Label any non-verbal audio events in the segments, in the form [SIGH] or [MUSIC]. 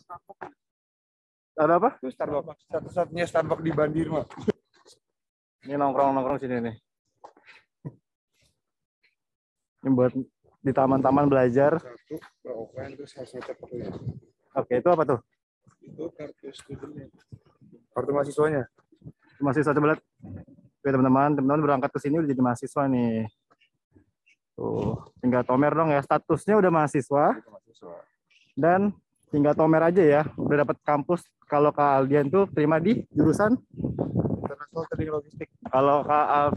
Starbucks. Ada apa? Itu Starbucks. Satu-satunya Starbucks di Bandir, Mak. Ini nongkrong-nongkrong sini nih. Ini buat di taman-taman belajar. Satu, ya. Oke, itu apa tuh? Itu kartu studinya. Kartu mahasiswanya. Mahasiswa coba lihat. Oke, teman-teman, teman-teman berangkat ke sini udah jadi mahasiswa nih. Tuh, tinggal tomer dong ya. Statusnya udah mahasiswa. Dan tinggal Tomer aja ya udah dapat kampus kalau Kak Aldian tuh terima di jurusan internasional trading logistik kalau Kak Al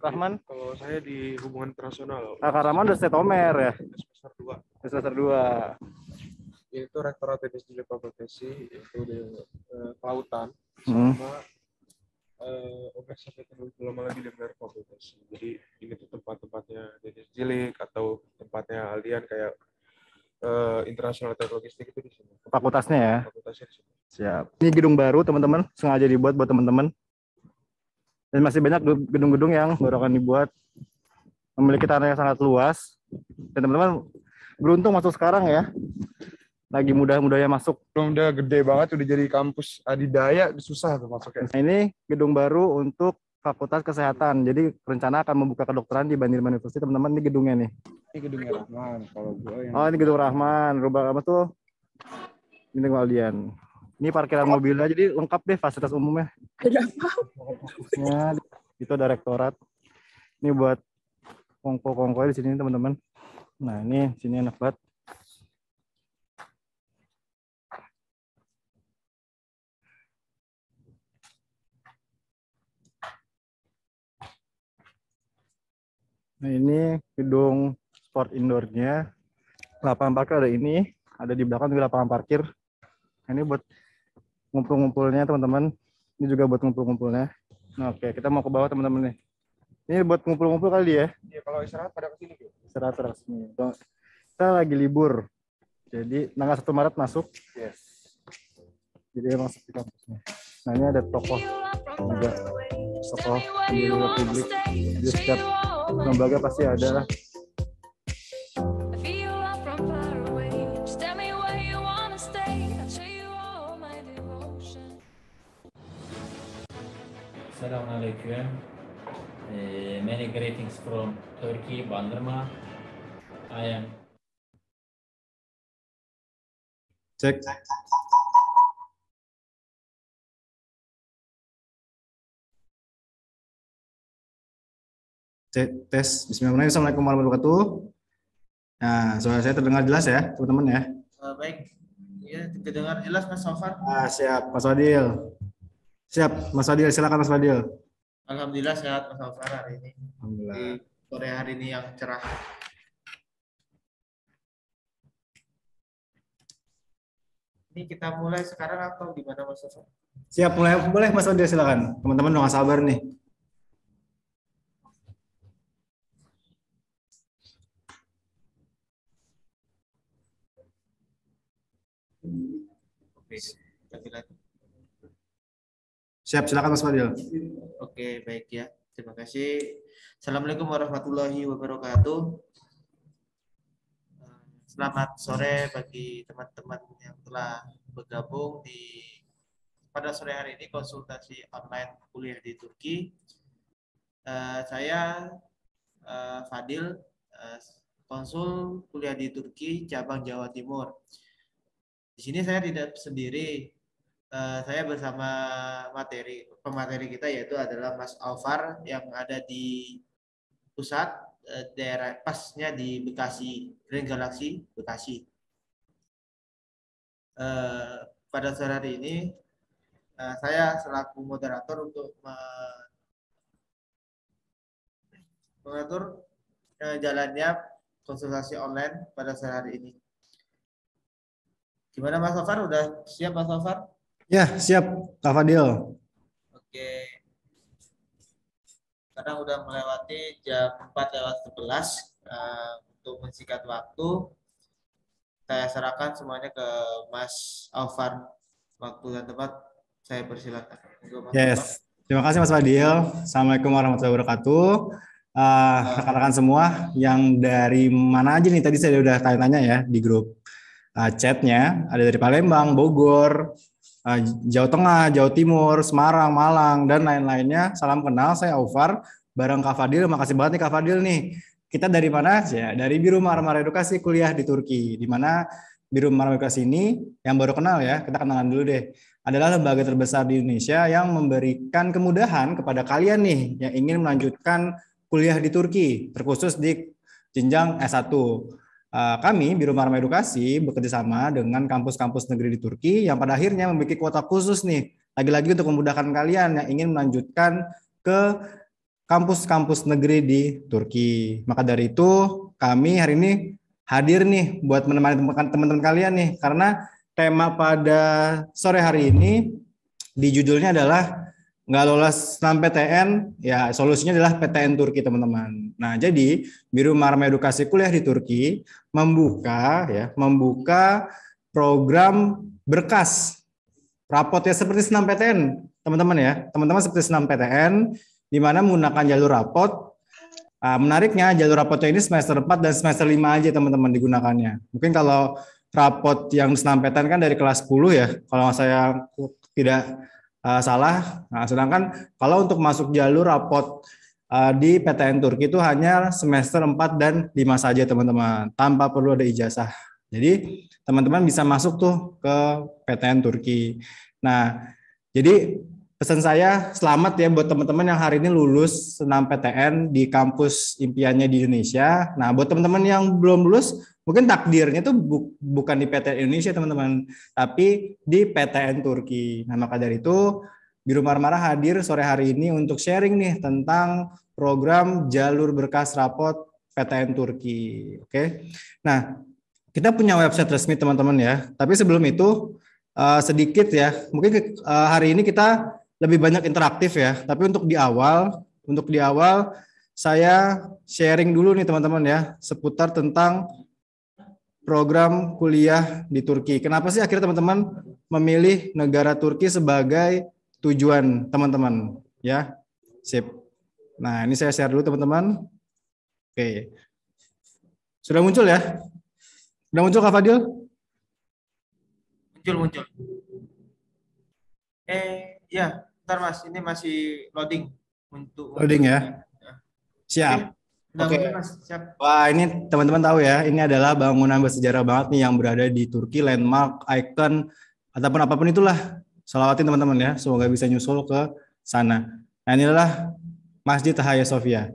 Rahman kalau saya di hubungan internasional nah, Kak Rahman udah saya Tomer ya semester dua semester dua itu rektorat teknis di profesi itu di eh, kelautan hmm. sama hmm. Eh, sampai Universitas Teknologi lama lagi di profesi Jadi ini tuh tempat-tempatnya jenis Jilik atau tempatnya Aldian kayak uh, internasional teknologi logistik itu di sini. Fakultasnya ya. Fakultasnya di sini. Siap. Ini gedung baru teman-teman, sengaja dibuat buat teman-teman. Dan masih banyak gedung-gedung yang baru akan dibuat. Memiliki tanah yang sangat luas. Dan teman-teman beruntung masuk sekarang ya. Lagi mudah-mudahnya masuk. Belum udah gede banget, udah jadi kampus adidaya, susah tuh masuknya. Nah, ini gedung baru untuk Fakultas Kesehatan. Jadi rencana akan membuka kedokteran di Bandar University, teman-teman ini gedungnya nih. Ini gedung Rahman. Kalau gue yang... Oh ini gedung Rahman. Rubah apa tuh? Ini Aldian. Ini parkiran oh. mobilnya jadi lengkap deh fasilitas umumnya. Ada apa? itu ada rektorat. Ini buat kongko-kongko di sini teman-teman. Nah ini sini enak banget. Nah, ini gedung sport indoornya. Lapangan parkir ada ini, ada di belakang juga lapangan parkir. Nah, ini buat ngumpul-ngumpulnya teman-teman. Ini juga buat ngumpul-ngumpulnya. Nah, oke, kita mau ke bawah teman-teman nih. Ini buat ngumpul-ngumpul kali ya? Iya, kalau istirahat pada kesini. Gitu. Istirahat resmi. Kita lagi libur. Jadi tanggal 1 Maret masuk. Yes. Jadi emang sepi kampusnya. Nah, ini ada toko iya, juga di luar publik. Jadi setiap lembaga pasti ada lah Selamun Uh, eh, many greetings from Turkey, Bandırma. I am. Check. cek tes Bismillahirrahmanirrahim. Assalamualaikum warahmatullahi wabarakatuh. Nah, suara saya terdengar jelas ya, teman-teman ya? Uh, baik. Ya, terdengar jelas Mas Sofar. Ah, siap, Mas Fadil. Siap, Mas Fadil, silakan Mas Fadil. Alhamdulillah sehat Mas Sofar hari ini. Alhamdulillah. Di sore hari ini yang cerah. Ini kita mulai sekarang atau gimana Mas Sofar? Siap, mulai boleh Mas Fadil silakan. Teman-teman udah sabar nih. Siap, silakan Mas Fadil. Oke, baik ya. Terima kasih. Assalamualaikum warahmatullahi wabarakatuh. Selamat sore bagi teman-teman yang telah bergabung di pada sore hari ini konsultasi online kuliah di Turki. Eh, saya eh, Fadil, eh, konsul kuliah di Turki cabang Jawa Timur. Di sini saya tidak sendiri, eh, saya bersama materi pemateri kita yaitu adalah Mas Alvar yang ada di pusat uh, daerah pasnya di Bekasi, Green Galaxy Bekasi. Eh, pada sore hari ini saya selaku moderator untuk mengatur jalannya konsultasi online pada sore hari ini. Gimana Mas Safar? Udah siap Mas Safar? Ya, siap Kak Fadil. Oke. Karena udah melewati jam 4 lewat 11 uh, eh, untuk mensikat waktu, saya serahkan semuanya ke Mas Alvar. Waktu dan tempat saya persilakan. yes. Terima kasih Mas Fadil. Assalamualaikum warahmatullahi wabarakatuh. rekan eh, rekan-rekan semua yang dari mana aja nih tadi saya udah tanya-tanya ya di grup uh, chatnya ada dari Palembang, Bogor, uh, Jawa Tengah, Jawa Timur, Semarang, Malang, dan lain-lainnya. Salam kenal, saya Aufar, bareng Kak Fadil. Makasih banget nih Kak Fadil nih. Kita dari mana? Ya, dari Biru marmer Edukasi kuliah di Turki, di mana Biru marmer Edukasi ini yang baru kenal ya, kita kenalan dulu deh adalah lembaga terbesar di Indonesia yang memberikan kemudahan kepada kalian nih yang ingin melanjutkan kuliah di Turki, terkhusus di jenjang S1. Eh, kami Biro Marma Edukasi bekerja sama dengan kampus-kampus negeri di Turki yang pada akhirnya memiliki kuota khusus nih lagi-lagi untuk memudahkan kalian yang ingin melanjutkan ke kampus-kampus negeri di Turki. Maka dari itu kami hari ini hadir nih buat menemani teman-teman kalian nih karena tema pada sore hari ini di judulnya adalah nggak lolos SNAM PTN, ya solusinya adalah PTN Turki teman-teman. Nah jadi Biru Marma Edukasi Kuliah di Turki membuka ya membuka program berkas rapot ya seperti senam PTN teman-teman ya teman-teman seperti senam PTN di mana menggunakan jalur rapot ah, menariknya jalur rapotnya ini semester 4 dan semester 5 aja teman-teman digunakannya mungkin kalau rapot yang senam PTN kan dari kelas 10 ya kalau saya tidak uh, salah. Nah, sedangkan kalau untuk masuk jalur rapot uh, di PTN Turki itu hanya semester 4 dan 5 saja teman-teman, tanpa perlu ada ijazah. Jadi teman-teman bisa masuk tuh ke PTN Turki. Nah, jadi pesan saya selamat ya buat teman-teman yang hari ini lulus senam PTN di kampus impiannya di Indonesia. Nah, buat teman-teman yang belum lulus Mungkin takdirnya itu bu bukan di PTN Indonesia teman-teman, tapi di PTN Turki. Nah maka dari itu Biru Marmara hadir sore hari ini untuk sharing nih tentang program jalur berkas rapot PTN Turki. Oke, nah kita punya website resmi teman-teman ya. Tapi sebelum itu uh, sedikit ya, mungkin uh, hari ini kita lebih banyak interaktif ya. Tapi untuk di awal, untuk di awal saya sharing dulu nih teman-teman ya seputar tentang program kuliah di Turki. Kenapa sih akhirnya teman-teman memilih negara Turki sebagai tujuan teman-teman? Ya, sip. Nah, ini saya share dulu teman-teman. Oke. Sudah muncul ya? Sudah muncul Kak Fadil? Muncul, muncul. Eh, ya. Ntar Mas, ini masih loading. untuk Loading ya? ya. Siap. Oke, okay. Wah, ini teman-teman tahu ya, ini adalah bangunan bersejarah banget nih yang berada di Turki, landmark, icon, ataupun apapun itulah. Salawatin teman-teman ya, semoga bisa nyusul ke sana. Nah, adalah Masjid Hagia Sofia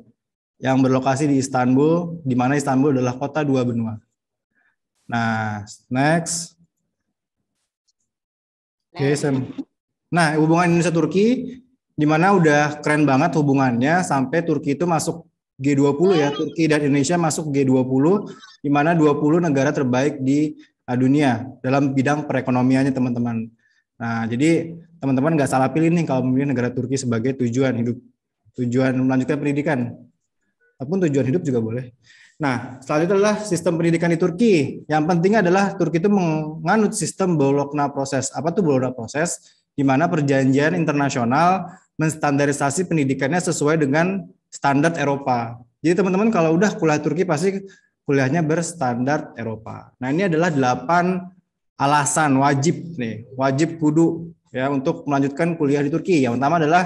yang berlokasi di Istanbul, di mana Istanbul adalah kota dua benua. Nah, next. Oke, okay, Nah, hubungan Indonesia Turki di mana udah keren banget hubungannya sampai Turki itu masuk G20 ya, nah. Turki dan Indonesia masuk G20, di mana 20 negara terbaik di uh, dunia dalam bidang perekonomiannya teman-teman. Nah, jadi teman-teman nggak salah pilih nih kalau memilih negara Turki sebagai tujuan hidup, tujuan melanjutkan pendidikan, ataupun tujuan hidup juga boleh. Nah, selanjutnya adalah sistem pendidikan di Turki. Yang penting adalah Turki itu menganut sistem Bologna proses. Apa tuh Bologna proses? Di mana perjanjian internasional menstandarisasi pendidikannya sesuai dengan standar Eropa. Jadi teman-teman kalau udah kuliah Turki pasti kuliahnya berstandar Eropa. Nah, ini adalah delapan alasan wajib nih, wajib kudu ya untuk melanjutkan kuliah di Turki. Yang pertama adalah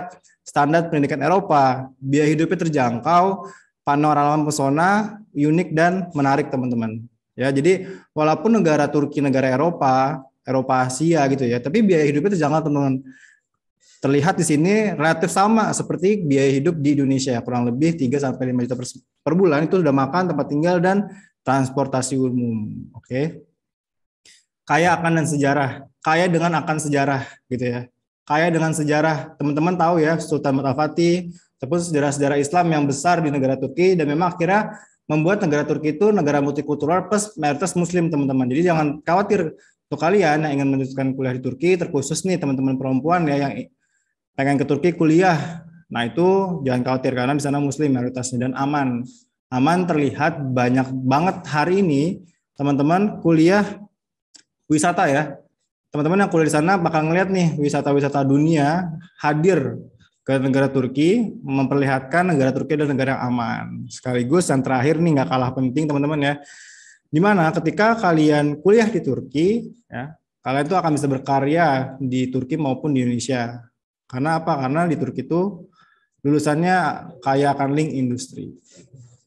standar pendidikan Eropa, biaya hidupnya terjangkau, panorama pesona unik dan menarik teman-teman. Ya, jadi walaupun negara Turki negara Eropa, Eropa Asia gitu ya, tapi biaya hidupnya terjangkau teman-teman. Terlihat di sini relatif sama seperti biaya hidup di Indonesia, kurang lebih 3 sampai 5 juta per, per bulan itu sudah makan, tempat tinggal dan transportasi umum. Oke. Okay. Kaya akan dan sejarah. Kaya dengan akan sejarah gitu ya. Kaya dengan sejarah. Teman-teman tahu ya Sultan Mutafati, ataupun sejarah-sejarah Islam yang besar di negara Turki dan memang akhirnya membuat negara Turki itu negara multikultural plus mayoritas muslim teman-teman. Jadi jangan khawatir untuk kalian yang ingin melanjutkan kuliah di Turki terkhusus nih teman-teman perempuan ya yang pengen ke Turki kuliah. Nah itu jangan khawatir karena di sana muslim mayoritasnya dan aman. Aman terlihat banyak banget hari ini teman-teman kuliah wisata ya. Teman-teman yang kuliah di sana bakal ngeliat nih wisata-wisata dunia hadir ke negara Turki, memperlihatkan negara Turki adalah negara yang aman. Sekaligus yang terakhir nih nggak kalah penting teman-teman ya, dimana ketika kalian kuliah di Turki, ya, kalian itu akan bisa berkarya di Turki maupun di Indonesia. Karena apa? Karena di Turki itu lulusannya kaya akan link industri.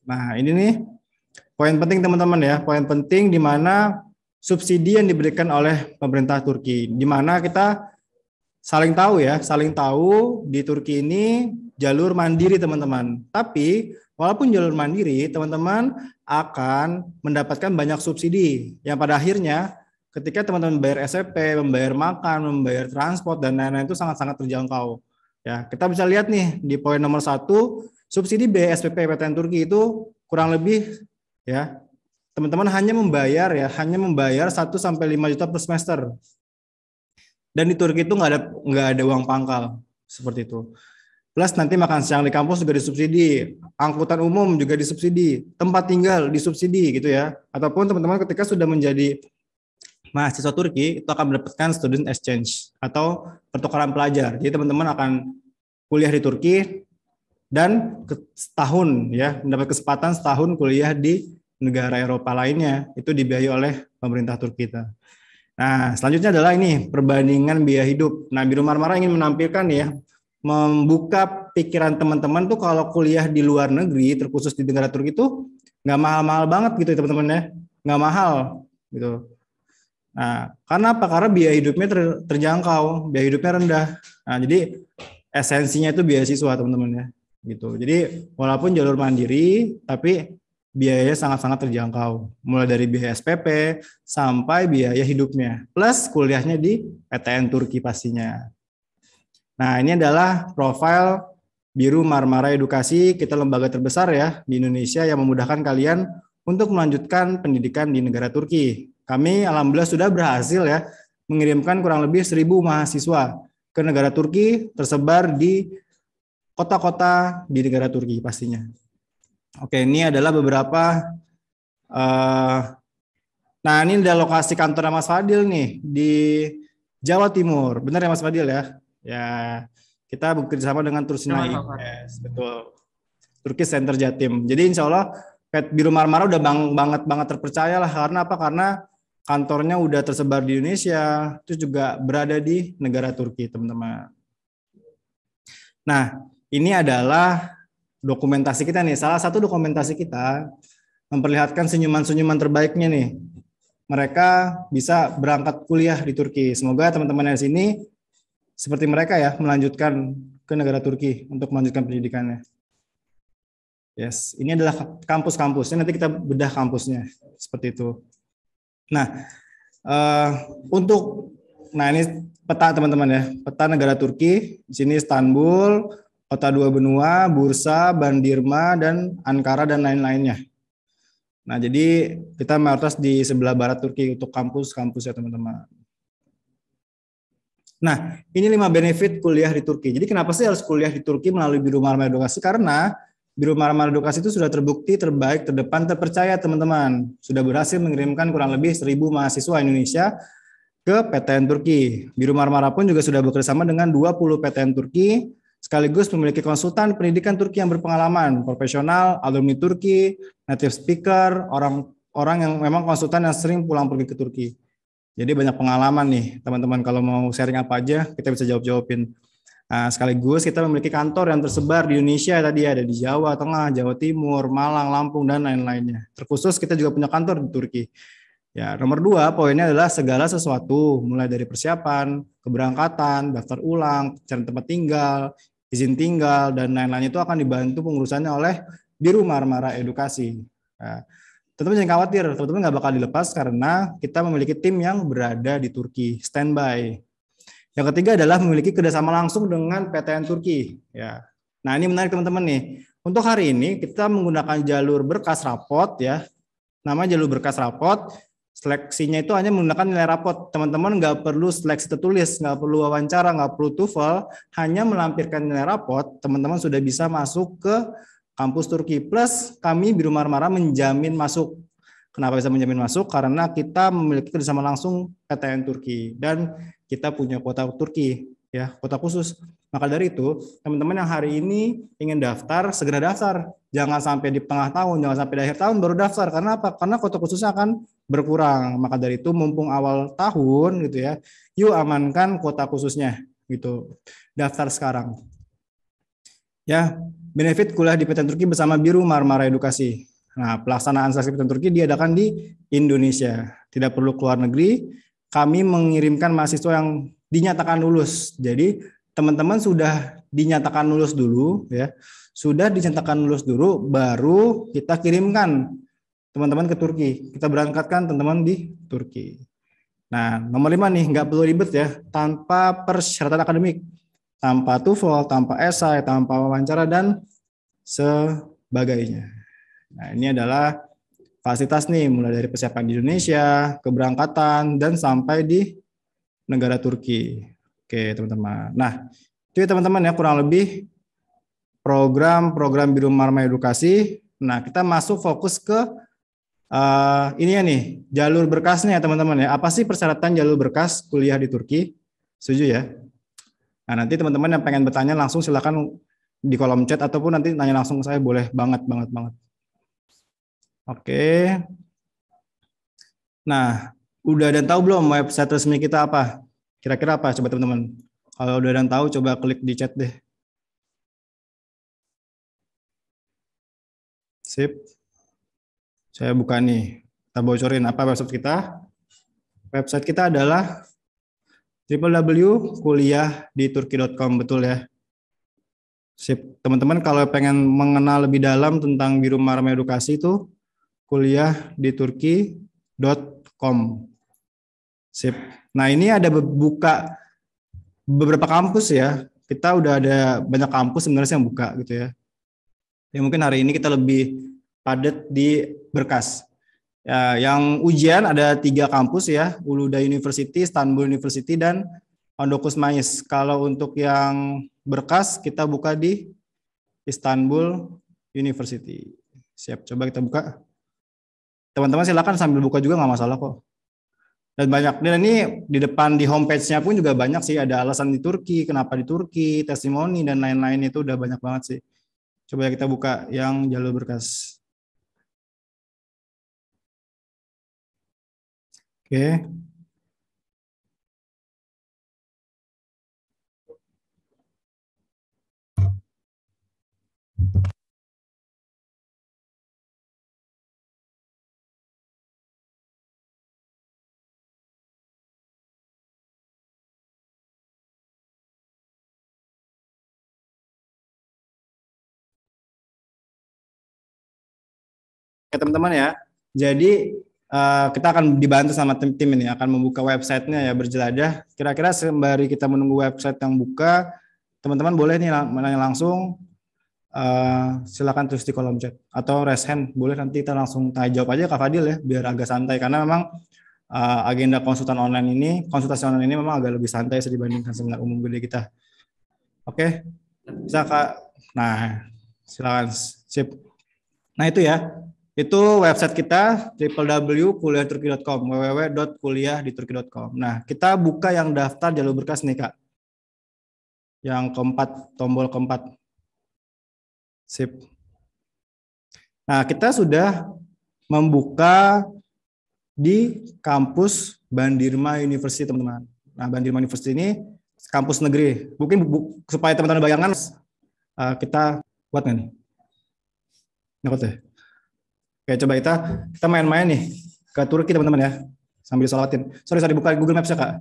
Nah, ini nih poin penting teman-teman ya, poin penting di mana subsidi yang diberikan oleh pemerintah Turki, di mana kita saling tahu ya, saling tahu di Turki ini jalur mandiri teman-teman. Tapi walaupun jalur mandiri, teman-teman akan mendapatkan banyak subsidi yang pada akhirnya ketika teman-teman bayar SPP, e membayar makan, membayar transport dan lain-lain itu sangat-sangat terjangkau. Ya, kita bisa lihat nih di poin nomor satu, subsidi biaya SPP PTN Turki itu kurang lebih ya teman-teman hanya membayar ya hanya membayar 1 sampai lima juta per semester. Dan di Turki itu nggak ada nggak ada uang pangkal seperti itu. Plus nanti makan siang di kampus juga disubsidi, angkutan umum juga disubsidi, tempat tinggal disubsidi gitu ya. Ataupun teman-teman ketika sudah menjadi mahasiswa Turki itu akan mendapatkan student exchange atau pertukaran pelajar. Jadi teman-teman akan kuliah di Turki dan setahun ya mendapat kesempatan setahun kuliah di negara Eropa lainnya itu dibiayai oleh pemerintah Turki kita. Nah, selanjutnya adalah ini perbandingan biaya hidup. Nah, Biru Marmara ingin menampilkan ya membuka pikiran teman-teman tuh kalau kuliah di luar negeri terkhusus di negara Turki itu nggak mahal-mahal banget gitu ya, teman-teman ya nggak mahal gitu Nah, karena apa? Karena biaya hidupnya ter, terjangkau, biaya hidupnya rendah. Nah, jadi esensinya itu beasiswa teman-teman ya, gitu. Jadi walaupun jalur mandiri, tapi biayanya sangat-sangat terjangkau, mulai dari biaya SPP sampai biaya hidupnya, plus kuliahnya di PTN Turki pastinya. Nah, ini adalah profil Biru Marmara Edukasi, kita lembaga terbesar ya di Indonesia yang memudahkan kalian untuk melanjutkan pendidikan di negara Turki. Kami alhamdulillah sudah berhasil ya mengirimkan kurang lebih 1000 mahasiswa ke negara Turki tersebar di kota-kota di negara Turki pastinya. Oke, ini adalah beberapa uh, nah ini ada lokasi kantor Mas Fadil nih di Jawa Timur. Benar ya Mas Fadil ya? Ya, kita bekerja sama dengan Ya, yes, betul. Turki Center Jatim. Jadi insya Allah Pet Biru Marmara udah bang, banget banget terpercaya lah karena apa? Karena kantornya udah tersebar di Indonesia, terus juga berada di negara Turki, teman-teman. Nah, ini adalah dokumentasi kita nih. Salah satu dokumentasi kita memperlihatkan senyuman-senyuman terbaiknya nih. Mereka bisa berangkat kuliah di Turki. Semoga teman-teman yang di sini seperti mereka ya melanjutkan ke negara Turki untuk melanjutkan pendidikannya. Yes, ini adalah kampus-kampusnya. Nanti kita bedah kampusnya seperti itu. Nah, uh, untuk nah ini peta teman-teman ya, peta negara Turki. Di sini Istanbul, kota dua benua, Bursa, Bandirma, dan Ankara dan lain-lainnya. Nah, jadi kita mayoritas di sebelah barat Turki untuk kampus-kampus ya teman-teman. Nah, ini lima benefit kuliah di Turki. Jadi kenapa sih harus kuliah di Turki melalui Biro Marmer Edukasi? Karena Biro Marmar Edukasi itu sudah terbukti terbaik, terdepan, terpercaya teman-teman. Sudah berhasil mengirimkan kurang lebih seribu mahasiswa Indonesia ke PTN Turki. Biro Marmara pun juga sudah bekerjasama dengan 20 PTN Turki, sekaligus memiliki konsultan pendidikan Turki yang berpengalaman, profesional, alumni Turki, native speaker, orang orang yang memang konsultan yang sering pulang pergi ke Turki. Jadi banyak pengalaman nih teman-teman kalau mau sharing apa aja kita bisa jawab-jawabin. Nah, sekaligus kita memiliki kantor yang tersebar di Indonesia tadi ada di Jawa Tengah, Jawa Timur, Malang, Lampung dan lain-lainnya. Terkhusus kita juga punya kantor di Turki. Ya, nomor dua poinnya adalah segala sesuatu, mulai dari persiapan, keberangkatan, daftar ulang, cari tempat tinggal, izin tinggal dan lain-lainnya itu akan dibantu pengurusannya oleh Biru Marmara Edukasi. Nah, ya, teman jangan khawatir, teman-teman nggak bakal dilepas karena kita memiliki tim yang berada di Turki standby yang ketiga adalah memiliki kerjasama langsung dengan PTN Turki. Ya. Nah ini menarik teman-teman nih. Untuk hari ini kita menggunakan jalur berkas rapot ya. Nama jalur berkas rapot. Seleksinya itu hanya menggunakan nilai rapot. Teman-teman nggak perlu seleksi tertulis, nggak perlu wawancara, nggak perlu TOEFL. Hanya melampirkan nilai rapot, teman-teman sudah bisa masuk ke kampus Turki. Plus kami Biru Marmara menjamin masuk Kenapa bisa menjamin masuk? Karena kita memiliki kerjasama langsung PTN Turki. Dan kita punya kuota Turki ya kuota khusus. Maka dari itu teman-teman yang hari ini ingin daftar segera daftar. Jangan sampai di tengah tahun, jangan sampai di akhir tahun baru daftar. Karena apa? Karena kuota khususnya akan berkurang. Maka dari itu mumpung awal tahun gitu ya, yuk amankan kuota khususnya gitu. Daftar sekarang. Ya, benefit kuliah di PTN Turki bersama Biru Marmara Edukasi. Nah, pelaksanaan seleksi PTN Turki diadakan di Indonesia. Tidak perlu keluar negeri, kami mengirimkan mahasiswa yang dinyatakan lulus. Jadi teman-teman sudah dinyatakan lulus dulu ya. Sudah dinyatakan lulus dulu baru kita kirimkan teman-teman ke Turki. Kita berangkatkan teman-teman di Turki. Nah, nomor lima nih, nggak perlu ribet ya, tanpa persyaratan akademik, tanpa TOEFL, tanpa esai, tanpa wawancara, dan sebagainya. Nah, ini adalah fasilitas nih, mulai dari persiapan di Indonesia, keberangkatan, dan sampai di negara Turki. Oke, teman-teman. Nah, itu ya, teman-teman ya kurang lebih program-program Biru Marma Edukasi. Nah, kita masuk fokus ke uh, ini ya nih, jalur berkasnya ya teman-teman ya. Apa sih persyaratan jalur berkas kuliah di Turki? Setuju ya? Nah, nanti teman-teman yang pengen bertanya langsung silahkan di kolom chat ataupun nanti nanya langsung ke saya boleh banget banget banget. Oke. Nah, udah dan tahu belum website resmi kita apa? Kira-kira apa coba teman-teman? Kalau udah dan tahu coba klik di chat deh. Sip. Saya buka nih. Kita bocorin apa website kita. Website kita adalah www.kuliahditurki.com betul ya. Sip. Teman-teman kalau pengen mengenal lebih dalam tentang Biru Marma Edukasi itu kuliah di turki.com. Sip. Nah, ini ada buka beberapa kampus ya. Kita udah ada banyak kampus sebenarnya yang buka gitu ya. Ya mungkin hari ini kita lebih padat di berkas. Ya, yang ujian ada tiga kampus ya, Uluda University, Istanbul University, dan Ondokus Mais. Kalau untuk yang berkas, kita buka di Istanbul University. Siap, coba kita buka teman-teman silakan sambil buka juga nggak masalah kok dan banyak dan ini di depan di homepage-nya pun juga banyak sih ada alasan di Turki kenapa di Turki testimoni dan lain-lain itu udah banyak banget sih coba kita buka yang jalur berkas oke okay. ya teman-teman ya. Jadi uh, kita akan dibantu sama tim tim ini akan membuka websitenya ya berjelajah. Kira-kira sembari kita menunggu website yang buka, teman-teman boleh nih menanya langsung. Uh, silakan tulis di kolom chat atau raise hand boleh nanti kita langsung tanya jawab aja Kak Fadil ya biar agak santai karena memang uh, agenda konsultan online ini konsultasi online ini memang agak lebih santai dibandingkan seminar umum gede kita oke okay? bisa Kak nah silakan sip nah itu ya itu website kita www.kuliahturki.com, www.kuliahditurki.com. Nah, kita buka yang daftar jalur berkas nih, Kak. Yang keempat, tombol keempat. Sip. Nah, kita sudah membuka di kampus Bandirma University, teman-teman. Nah, Bandirma University ini kampus negeri. Mungkin bu, supaya teman-teman bayangkan, uh, eh, kita buat nih? nggak Oke, ya, coba kita kita main-main nih ke Turki teman-teman ya. Sambil sholatin. Sorry, sorry buka Google Maps ya, Kak.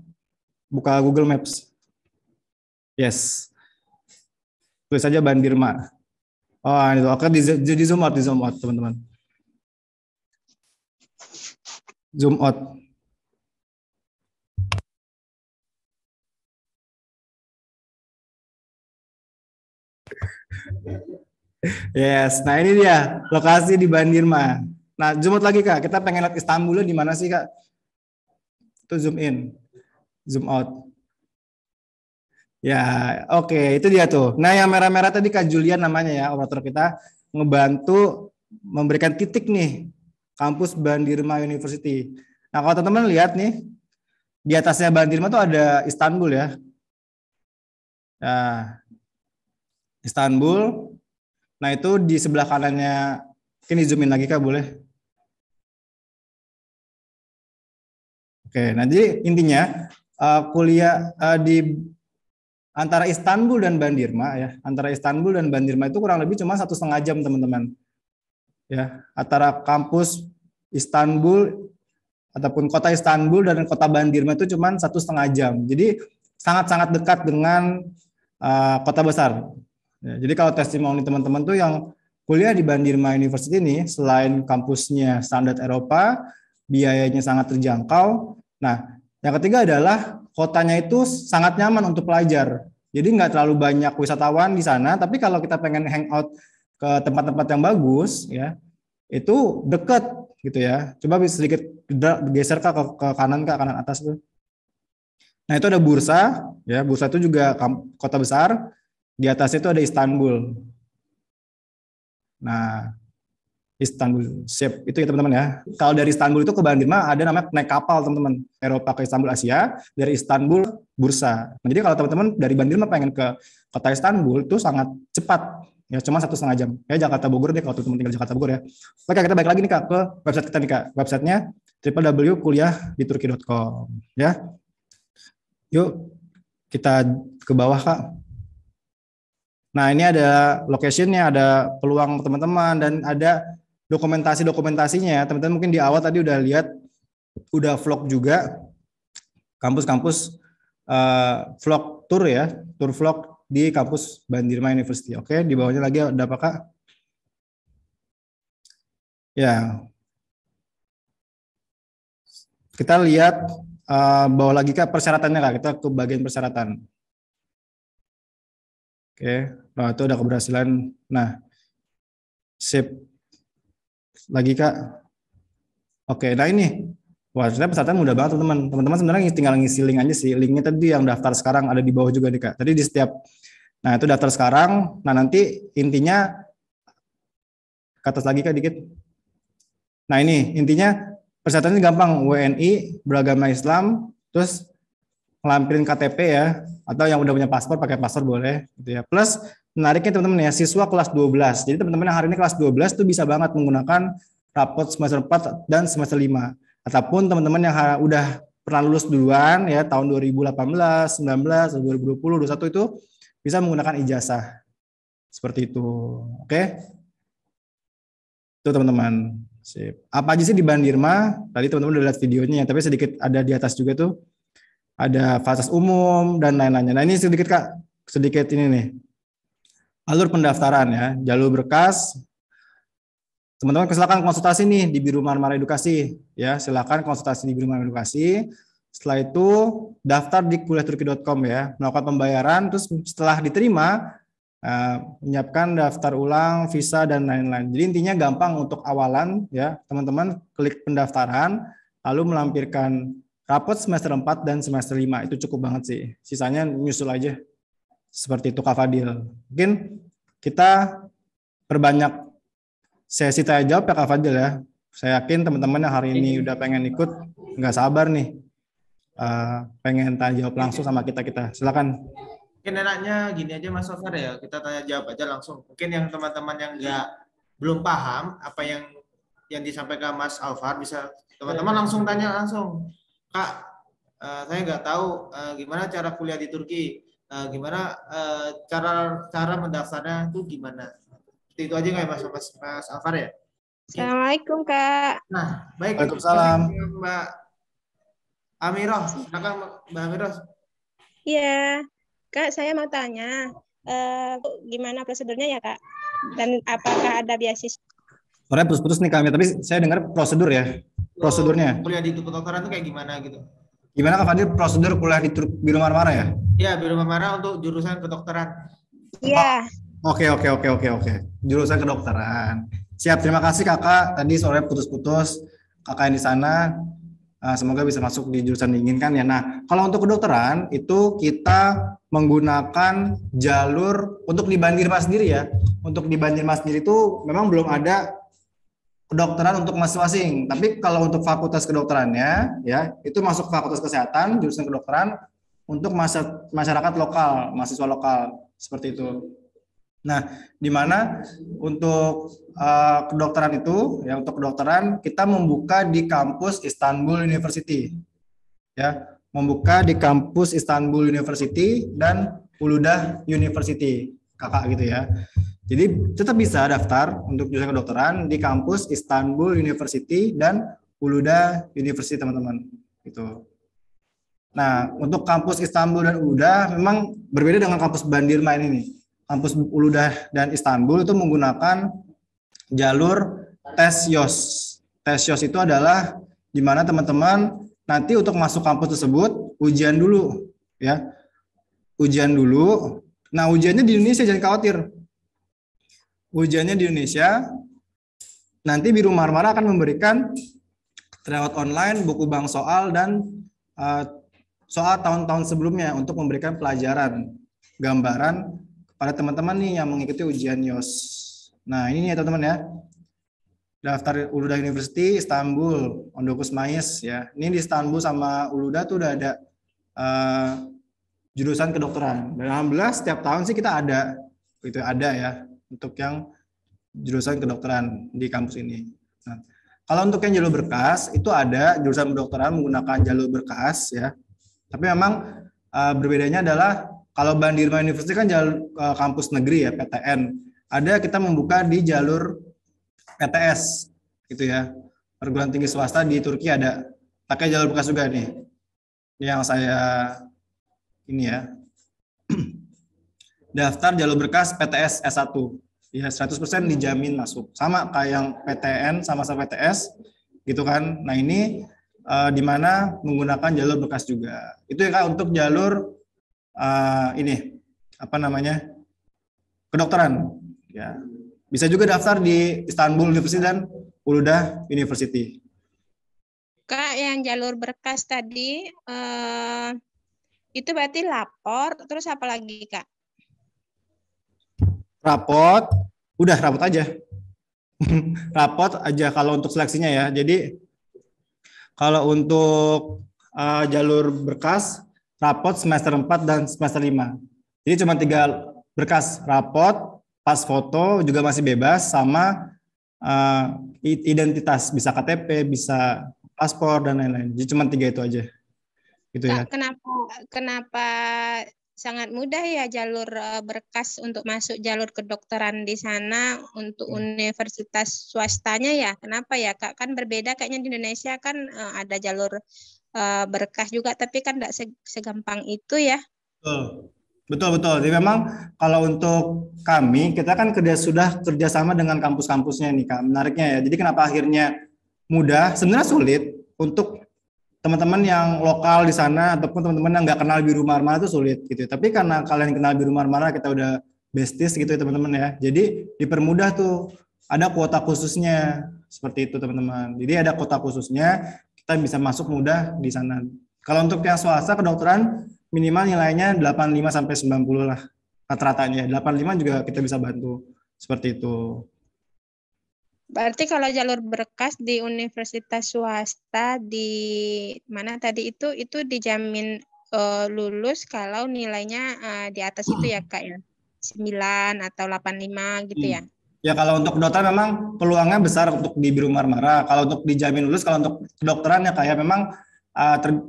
Buka Google Maps. Yes. Tulis saja Bandirma. Oh, itu. Oke, di, di, di zoom out, di zoom out, teman-teman. Zoom out. Yes, nah ini dia lokasi di Bandirma. Nah, zoom lagi kak, kita pengen lihat Istanbulnya di mana sih kak? Itu zoom in, zoom out. Ya, oke okay, itu dia tuh. Nah yang merah-merah tadi kak Julian namanya ya operator kita ngebantu memberikan titik nih kampus Bandirma University. Nah kalau teman-teman lihat nih di atasnya Bandirma tuh ada Istanbul ya. Nah, Istanbul, Nah itu di sebelah kanannya, ini zoomin lagi kak boleh? Oke, nah jadi intinya uh, kuliah uh, di antara Istanbul dan Bandirma ya, antara Istanbul dan Bandirma itu kurang lebih cuma satu setengah jam teman-teman. Ya, antara kampus Istanbul ataupun kota Istanbul dan kota Bandirma itu cuma satu setengah jam. Jadi sangat-sangat dekat dengan uh, kota besar Ya, jadi kalau testimoni teman-teman tuh yang kuliah di Bandirma University ini, selain kampusnya standar Eropa, biayanya sangat terjangkau. Nah, yang ketiga adalah kotanya itu sangat nyaman untuk pelajar. Jadi nggak terlalu banyak wisatawan di sana, tapi kalau kita pengen hangout ke tempat-tempat yang bagus, ya itu deket gitu ya. Coba sedikit geser ke, ke kanan ke kanan atas tuh. Nah itu ada bursa, ya bursa itu juga kota besar. Di atasnya itu ada Istanbul. Nah, Istanbul siap itu ya teman-teman ya. Kalau dari Istanbul itu ke Bandirma ada namanya naik kapal teman-teman. Eropa ke Istanbul Asia, dari Istanbul Bursa. Nah, jadi kalau teman-teman dari Bandirma pengen ke kota Istanbul itu sangat cepat. Ya cuma satu setengah jam. Ya Jakarta Bogor deh kalau teman-teman tinggal Jakarta Bogor ya. Oke kita balik lagi nih kak ke website kita nih kak. Websitenya www.kuliahditurki.com ya. Yuk kita ke bawah kak. Nah, ini ada locationnya, ada peluang teman-teman, dan ada dokumentasi-dokumentasinya. Ya. Teman-teman mungkin di awal tadi udah lihat, udah vlog juga, kampus-kampus uh, vlog tour ya, tour vlog di kampus Bandirma University. Oke, di bawahnya lagi ada apa, Kak? Ya. Kita lihat uh, bawah lagi Kak persyaratannya Kak. Kita ke bagian persyaratan. Oke, nah itu ada keberhasilan. Nah, sip. Lagi kak. Oke, nah ini. Wah, ternyata peserta mudah banget teman-teman. Teman-teman sebenarnya tinggal ngisi link aja sih. Linknya tadi yang daftar sekarang ada di bawah juga nih kak. Tadi di setiap, nah itu daftar sekarang. Nah nanti intinya, ke atas lagi kak dikit. Nah ini intinya persyaratannya gampang. WNI, beragama Islam, terus ngelampirin KTP ya atau yang udah punya paspor pakai paspor boleh gitu ya. Plus menariknya teman-teman ya siswa kelas 12. Jadi teman-teman yang hari ini kelas 12 tuh bisa banget menggunakan rapot semester 4 dan semester 5. Ataupun teman-teman yang udah pernah lulus duluan ya tahun 2018, 19, 2020, 21 itu bisa menggunakan ijazah. Seperti itu. Oke. Okay? Itu teman-teman. Sip. Apa aja sih di Bandirma? Tadi teman-teman udah lihat videonya, tapi sedikit ada di atas juga tuh ada fasilitas umum dan lain-lainnya. Nah ini sedikit kak, sedikit ini nih alur pendaftaran ya, jalur berkas. Teman-teman silakan konsultasi nih di Biro Marmara Edukasi ya, silakan konsultasi di Biro Marmara Edukasi. Setelah itu daftar di kuliahturki.com ya, melakukan pembayaran, terus setelah diterima Uh, menyiapkan daftar ulang, visa dan lain-lain. Jadi intinya gampang untuk awalan ya, teman-teman klik pendaftaran, lalu melampirkan Rapot semester 4 dan semester 5 itu cukup banget sih. Sisanya nyusul aja. Seperti itu Kak Fadil. Mungkin kita perbanyak sesi tanya jawab ya Kak Fadil ya. Saya yakin teman-teman yang hari ini udah pengen ikut nggak sabar nih. Uh, pengen tanya jawab langsung sama kita kita. Silakan. Mungkin enaknya gini aja Mas Sofar ya, kita tanya jawab aja langsung. Mungkin yang teman-teman yang nggak belum paham apa yang yang disampaikan Mas Alfar bisa teman-teman langsung tanya langsung kak uh, saya nggak tahu uh, gimana cara kuliah di Turki uh, gimana uh, cara cara mendaftarnya itu gimana itu aja nggak ya, mas mas mas Alvar ya Assalamualaikum kak nah baik Waalaikumsalam Mbak Amiroh silakan Mbak Amiroh iya kak saya mau tanya uh, gimana prosedurnya ya kak dan apakah ada beasiswa Orang putus-putus nih kami, tapi saya dengar prosedur ya prosedurnya kuliah di kedokteran itu kayak gimana gitu gimana kak Fadil prosedur kuliah di Biro Marmara ya iya Biro Marmara untuk jurusan kedokteran iya oke oke oke oke oke jurusan kedokteran siap terima kasih kakak tadi sore putus-putus kakak yang di sana ah, semoga bisa masuk di jurusan diinginkan ya. Nah, kalau untuk kedokteran itu kita menggunakan jalur untuk di Bandirma sendiri ya. Untuk di Bandirma sendiri itu memang belum ada kedokteran untuk masing-masing. Tapi kalau untuk fakultas kedokterannya ya itu masuk fakultas kesehatan jurusan kedokteran untuk masyarakat lokal, mahasiswa lokal seperti itu. Nah, di mana untuk uh, kedokteran itu ya untuk kedokteran kita membuka di kampus Istanbul University. Ya, membuka di kampus Istanbul University dan Uludah University, Kakak gitu ya. Jadi tetap bisa daftar untuk jurusan kedokteran di kampus Istanbul University dan Uluda University teman-teman. Gitu. Nah, untuk kampus Istanbul dan Uluda memang berbeda dengan kampus Bandirman ini. Kampus Uluda dan Istanbul itu menggunakan jalur tes YOS. Tes YOS itu adalah di mana teman-teman nanti untuk masuk kampus tersebut ujian dulu ya. Ujian dulu. Nah, ujiannya di Indonesia jangan khawatir hujannya di Indonesia, nanti Biru Marmara akan memberikan lewat online buku bank soal dan uh, soal tahun-tahun sebelumnya untuk memberikan pelajaran gambaran kepada teman-teman nih yang mengikuti ujian YOS. Nah ini nih ya teman-teman ya daftar Uluda University Istanbul Ondokus Mais ya ini di Istanbul sama Uluda tuh udah ada uh, jurusan kedokteran dan alhamdulillah setiap tahun sih kita ada itu ada ya untuk yang jurusan kedokteran di kampus ini. Nah, kalau untuk yang jalur berkas itu ada jurusan kedokteran menggunakan jalur berkas ya. Tapi memang uh, berbedanya adalah kalau Bandirma University kan jalur uh, eh, kampus negeri ya PTN. Ada kita membuka di jalur PTS gitu ya. Perguruan tinggi swasta di Turki ada pakai jalur berkas juga nih. yang saya ini ya daftar jalur berkas PTS S1. Ya 100% dijamin masuk. Sama kayak yang PTN sama-sama PTS gitu kan. Nah, ini uh, di mana menggunakan jalur berkas juga. Itu ya Kak untuk jalur uh, ini apa namanya? kedokteran ya. Bisa juga daftar di Istanbul University dan Uluda University. Kak, yang jalur berkas tadi eh, itu berarti lapor, terus apa lagi, Kak? rapot, udah rapot aja. [LAUGHS] rapot aja kalau untuk seleksinya ya. Jadi kalau untuk uh, jalur berkas, rapot semester 4 dan semester 5. Jadi cuma tiga berkas rapot, pas foto juga masih bebas sama uh, identitas bisa KTP, bisa paspor dan lain-lain. Jadi cuma tiga itu aja. Gitu ya. Kenapa kenapa sangat mudah ya jalur eh, berkas untuk masuk jalur kedokteran di sana untuk hmm. universitas swastanya ya. Kenapa ya Kak? Kan berbeda kayaknya di Indonesia kan eh, ada jalur eh, berkas juga tapi kan tidak segampang itu ya. Betul. Betul Jadi memang kalau untuk kami kita kan kerja sudah kerjasama dengan kampus-kampusnya nih kak. Menariknya ya. Jadi kenapa akhirnya mudah? Sebenarnya sulit untuk teman-teman yang lokal di sana ataupun teman-teman yang nggak kenal biru marmara itu sulit gitu. Tapi karena kalian kenal biru marmara kita udah besties gitu ya teman-teman ya. Jadi dipermudah tuh ada kuota khususnya seperti itu teman-teman. Jadi ada kuota khususnya kita bisa masuk mudah di sana. Kalau untuk yang swasta kedokteran minimal nilainya 85 sampai 90 lah rata-ratanya. 85 juga kita bisa bantu seperti itu. Berarti kalau jalur berkas di universitas swasta di mana tadi itu itu dijamin uh, lulus kalau nilainya uh, di atas itu ya Kak ya. 9 atau lima gitu ya? hmm. ya. Ya kalau untuk Dota memang peluangnya besar untuk di Biru Marmara. Kalau untuk dijamin lulus, kalau untuk kedokteran ya kayak ya, memang uh, ter,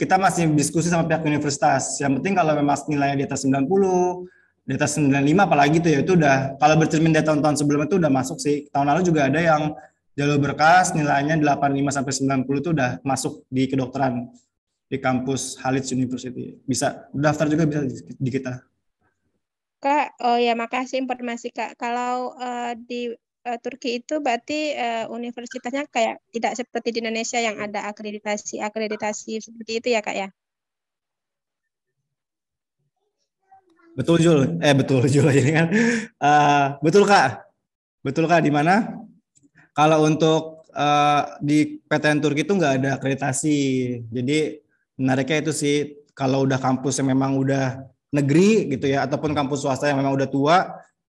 kita masih diskusi sama pihak universitas. Yang penting kalau memang nilainya di atas 90, di atas 95 apalagi tuh ya itu udah kalau bercermin dari tahun-tahun sebelumnya itu udah masuk sih. Tahun lalu juga ada yang jalur berkas nilainya 85 sampai 90 itu udah masuk di kedokteran di kampus Halid University. Bisa daftar juga bisa di kita. Kak, oh ya makasih informasi Kak. Kalau uh, di uh, Turki itu berarti uh, universitasnya kayak tidak seperti di Indonesia yang ada akreditasi akreditasi seperti itu ya Kak ya? Betul Jul, eh betul Jul aja [LAUGHS] kan. Uh, betul Kak, betul Kak di mana? Kalau untuk uh, di PTN Turki itu nggak ada akreditasi, jadi menariknya itu sih kalau udah kampus yang memang udah negeri gitu ya, ataupun kampus swasta yang memang udah tua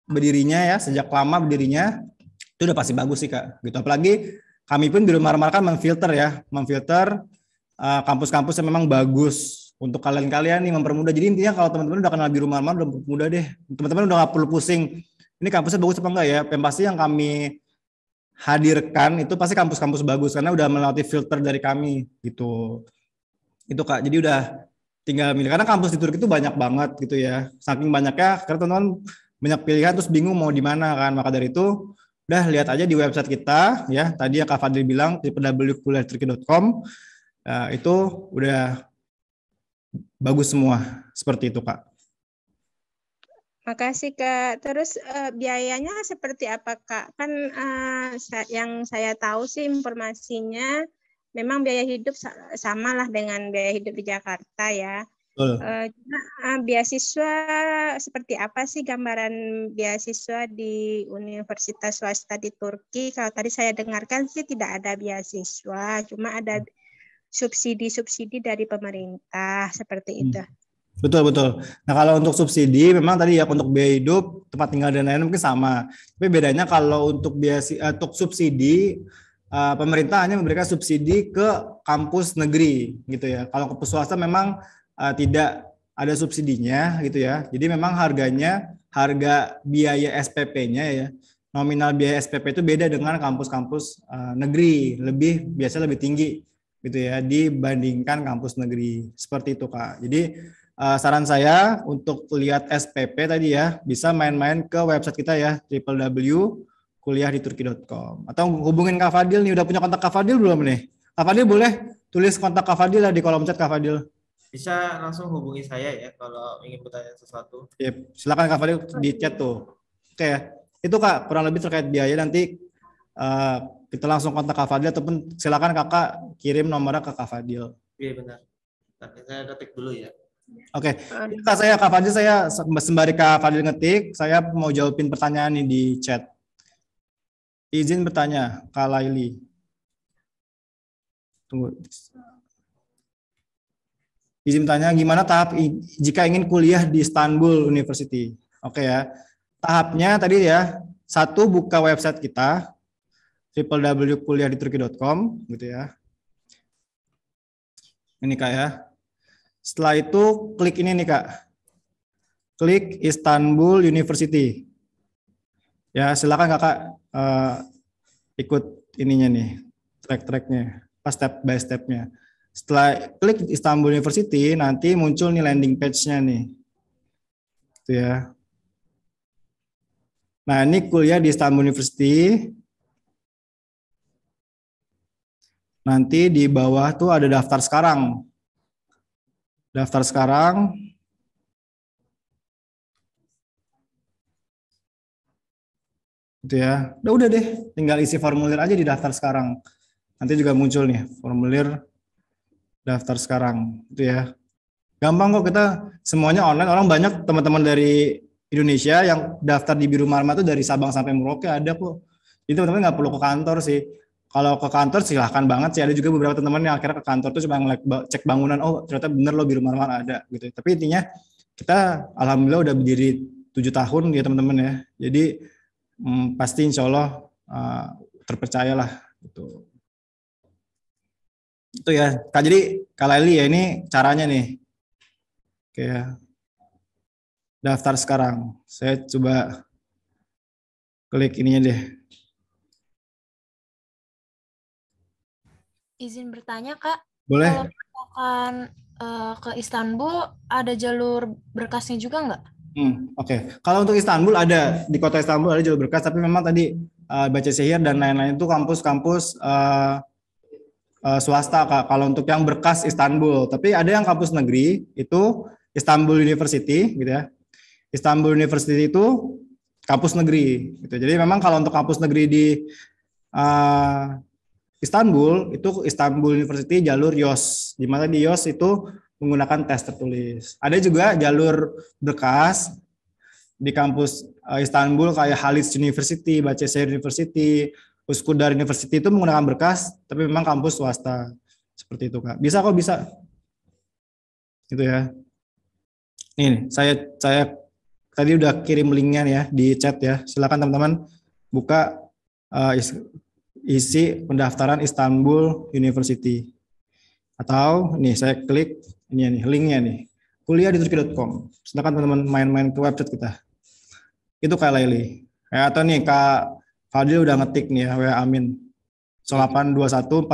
berdirinya ya sejak lama berdirinya itu udah pasti bagus sih kak. Gitu apalagi kami pun di rumah rumah kan memfilter ya, memfilter eh, kampus-kampus uh, kampus -kampus yang memang bagus untuk kalian-kalian nih mempermudah. Jadi intinya kalau teman-teman udah kenal biru marmar udah mudah deh. Teman-teman udah gak perlu pusing. Ini kampusnya bagus apa enggak ya? Yang pasti yang kami hadirkan itu pasti kampus-kampus bagus karena udah melewati filter dari kami gitu. Itu Kak. Jadi udah tinggal milih karena kampus di Turki itu banyak banget gitu ya. Saking banyaknya karena teman-teman banyak pilihan terus bingung mau di mana kan. Maka dari itu udah lihat aja di website kita ya. Tadi yang Kak Fadli bilang www.kuliahturki.com. Nah, itu udah bagus semua seperti itu kak. Makasih Kak. Terus uh, biayanya seperti apa Kak? Kan uh, yang saya tahu sih informasinya memang biaya hidup sama samalah dengan biaya hidup di Jakarta ya. Betul. Eh, uh, beasiswa seperti apa sih gambaran beasiswa di universitas swasta di Turki? Kalau tadi saya dengarkan sih tidak ada beasiswa, cuma ada hmm subsidi-subsidi dari pemerintah seperti hmm. itu. Betul betul. Nah kalau untuk subsidi memang tadi ya untuk biaya hidup, tempat tinggal dan lain-lain mungkin sama. Tapi bedanya kalau untuk biaya eh, untuk subsidi eh, pemerintah hanya memberikan subsidi ke kampus negeri gitu ya. Kalau ke swasta memang eh, tidak ada subsidinya gitu ya. Jadi memang harganya harga biaya SPP-nya ya nominal biaya SPP itu beda dengan kampus-kampus negeri lebih biasa lebih tinggi gitu ya dibandingkan kampus negeri seperti itu kak. Jadi uh, saran saya untuk lihat SPP tadi ya bisa main-main ke website kita ya www.kuliahditurki.com atau hubungin Kak Fadil nih udah punya kontak Kak Fadil belum nih? Kak Fadil boleh tulis kontak Kak Fadil lah ya di kolom chat Kak Fadil. Bisa langsung hubungi saya ya kalau ingin bertanya sesuatu. Yep. silakan Kak Fadil di chat tuh. Oke ya. Itu Kak kurang lebih terkait biaya nanti Eh, kita langsung kontak Kak Fadil ataupun silakan Kakak kirim nomornya ke Kak Fadil. Iya benar. Tapi saya ketik dulu ya. Oke, okay. Kak saya Kak Fadil saya sembari Kak Fadil ngetik, saya mau jawabin pertanyaan ini di chat. Izin bertanya, Kak Laili. Tunggu. Izin bertanya, gimana tahap jika ingin kuliah di Istanbul University? Oke okay ya. Tahapnya tadi ya, satu buka website kita, www.kuliahditurki.com gitu ya. Ini Kak ya. Setelah itu klik ini nih Kak. Klik Istanbul University. Ya, silakan Kakak uh, ikut ininya nih, track-tracknya, pas step by stepnya. Setelah klik Istanbul University, nanti muncul nih landing page-nya nih. Itu ya. Nah, ini kuliah di Istanbul University Nanti di bawah tuh ada daftar sekarang. Daftar sekarang. Gitu ya. Udah, udah deh, tinggal isi formulir aja di daftar sekarang. Nanti juga muncul nih formulir daftar sekarang, gitu ya. Gampang kok kita semuanya online. Orang banyak teman-teman dari Indonesia yang daftar di Biru Marma itu dari Sabang sampai Merauke ada kok. Jadi teman-teman nggak perlu ke kantor sih kalau ke kantor silahkan banget sih ada juga beberapa teman-teman yang akhirnya ke kantor tuh cuma cek bangunan oh ternyata bener loh rumah marmer ada gitu tapi intinya kita alhamdulillah udah berdiri tujuh tahun ya teman-teman ya jadi hmm, pasti insya Allah uh, terpercayalah gitu itu ya kak jadi kak Laili ya ini caranya nih Oke ya. daftar sekarang saya coba klik ininya deh izin bertanya kak boleh kalau misalkan uh, ke Istanbul ada jalur berkasnya juga nggak hmm, oke okay. kalau untuk Istanbul ada di kota Istanbul ada jalur berkas tapi memang tadi uh, baca sihir dan lain-lain itu kampus-kampus uh, uh, swasta kak kalau untuk yang berkas Istanbul tapi ada yang kampus negeri itu Istanbul University gitu ya Istanbul University itu kampus negeri gitu jadi memang kalau untuk kampus negeri di uh, Istanbul itu Istanbul University jalur YOS di mana di YOS itu menggunakan tes tertulis. Ada juga jalur berkas di kampus eh, Istanbul kayak Halis University, Bacaser University, Uskudar University itu menggunakan berkas, tapi memang kampus swasta. Seperti itu, Kak. Bisa kok, bisa. Gitu ya. Ini, saya saya tadi udah kirim linknya ya di chat ya. Silakan teman-teman buka uh, isi pendaftaran Istanbul University. Atau nih saya klik ini nih linknya nih kuliah di turki.com. Sedangkan teman-teman main-main ke website kita. Itu Kak Laili. Ya, atau nih Kak Fadil udah ngetik nih ya, WA Amin. 0821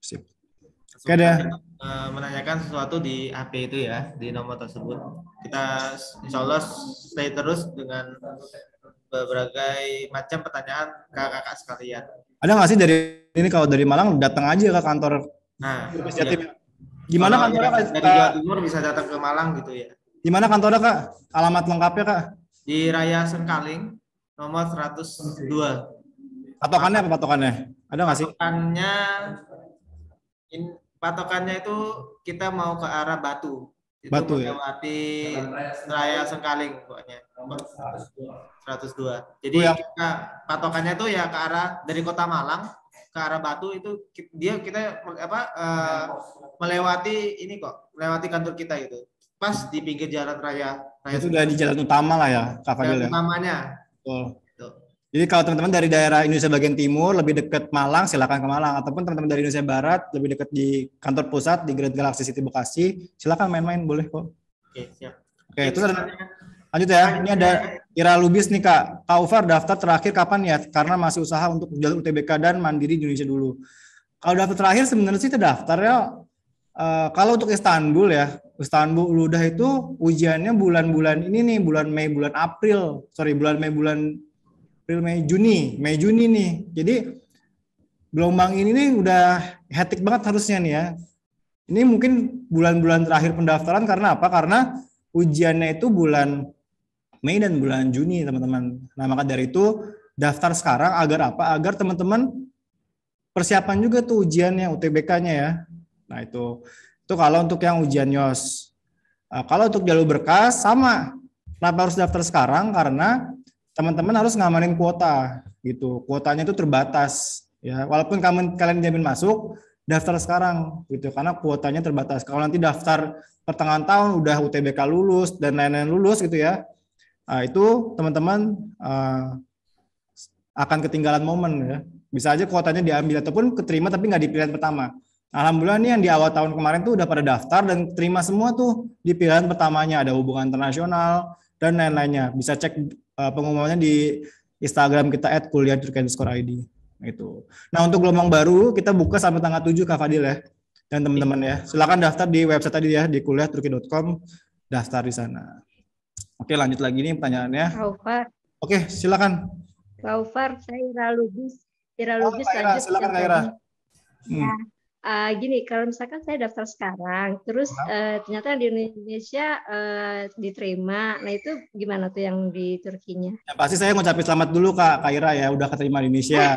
Sip. Oke deh. Eh, menanyakan sesuatu di HP itu ya, di nomor tersebut. Kita insya Allah stay terus dengan berbagai macam pertanyaan kakak-kakak sekalian. Ada nggak sih dari ini kalau dari Malang datang aja ke kantor? Nah, iya. gimana kalau kantornya kak? Dari Jawa Timur bisa datang ke Malang gitu ya. Gimana kantornya kak? Alamat lengkapnya kak? Di Raya Sengkaling nomor 102. Patokannya apa patokannya? Ada nggak sih? Patokannya patokannya itu kita mau ke arah Batu. Itu Batu ya. Melewati Raya Sengkaling pokoknya. 102. Jadi oh, ya. kita, patokannya tuh ya ke arah dari Kota Malang ke arah Batu itu dia kita apa uh, melewati ini kok, melewati kantor kita itu. Pas di pinggir jalan raya. raya itu udah di jalan utama lah ya, Kak Fadil ya. Utamanya. Oh. Jadi kalau teman-teman dari daerah Indonesia bagian timur lebih dekat Malang, silakan ke Malang. Ataupun teman-teman dari Indonesia Barat lebih dekat di kantor pusat di Grand Galaxy City Bekasi, silakan main-main boleh kok. Oke, siap. Oke, itu ada, lanjut ya. Ini ada Ira Lubis nih Kak. Kak Ufar daftar terakhir kapan ya? Karena masih usaha untuk jalur UTBK dan mandiri di Indonesia dulu. Kalau daftar terakhir sebenarnya sih terdaftar ya. Uh, eh, kalau untuk Istanbul ya, Istanbul udah itu ujiannya bulan-bulan ini nih, bulan Mei, bulan April. Sorry, bulan Mei, bulan April, Mei, Juni, Mei, Juni nih. Jadi gelombang ini nih udah hektik banget harusnya nih ya. Ini mungkin bulan-bulan terakhir pendaftaran karena apa? Karena ujiannya itu bulan Mei dan bulan Juni, teman-teman. Nah, maka dari itu daftar sekarang agar apa? Agar teman-teman persiapan juga tuh ujiannya, UTBK-nya ya. Nah, itu itu kalau untuk yang ujian YOS. Nah, kalau untuk jalur berkas sama. Kenapa harus daftar sekarang? Karena teman-teman harus ngamanin kuota gitu. Kuotanya itu terbatas ya. Walaupun kamen, kalian jamin masuk, daftar sekarang gitu karena kuotanya terbatas. Kalau nanti daftar pertengahan tahun udah UTBK lulus dan lain-lain lulus gitu ya. Nah, itu teman-teman uh, akan ketinggalan momen ya. Bisa aja kuotanya diambil ataupun keterima tapi nggak di pilihan pertama. Alhamdulillah nih yang di awal tahun kemarin tuh udah pada daftar dan terima semua tuh di pilihan pertamanya ada hubungan internasional dan lain-lainnya. Bisa cek uh, pengumumannya di Instagram kita at kuliah ID nah, itu. Nah untuk gelombang baru kita buka sampai tanggal 7 Kak Fadil ya dan teman-teman ya. Silakan daftar di website tadi ya di kuliahturki.com daftar di sana. Oke lanjut lagi nih pertanyaannya. Raufar. Oke silakan. Raufar saya Ira Lubis. Ira Lubis oh, Ira, lanjut. Silakan Ira. Hmm. Ya uh, gini kalau misalkan saya daftar sekarang terus uh, ternyata di Indonesia uh, diterima nah itu gimana tuh yang di Turkinya ya, pasti saya ngucapin selamat dulu kak Kaira ya udah keterima di Indonesia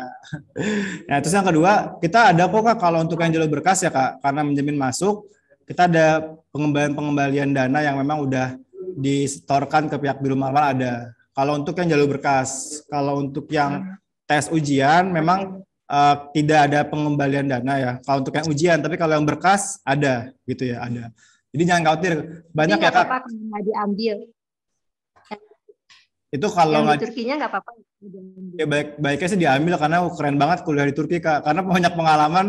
[LAUGHS] nah terus yang kedua kita ada kok kak kalau untuk yang jalur berkas ya kak karena menjamin masuk kita ada pengembalian pengembalian dana yang memang udah disetorkan ke pihak biro marwal ada kalau untuk yang jalur berkas kalau untuk yang tes ujian memang uh, tidak ada pengembalian dana ya. Kalau untuk yang ujian, tapi kalau yang berkas ada gitu ya, ada. Jadi jangan khawatir, banyak Jadi ya kak. Nggak diambil. Itu kalau nggak di Turkinya nggak apa-apa. Ya baik baiknya sih diambil karena keren banget kuliah di Turki kak. Karena banyak pengalaman.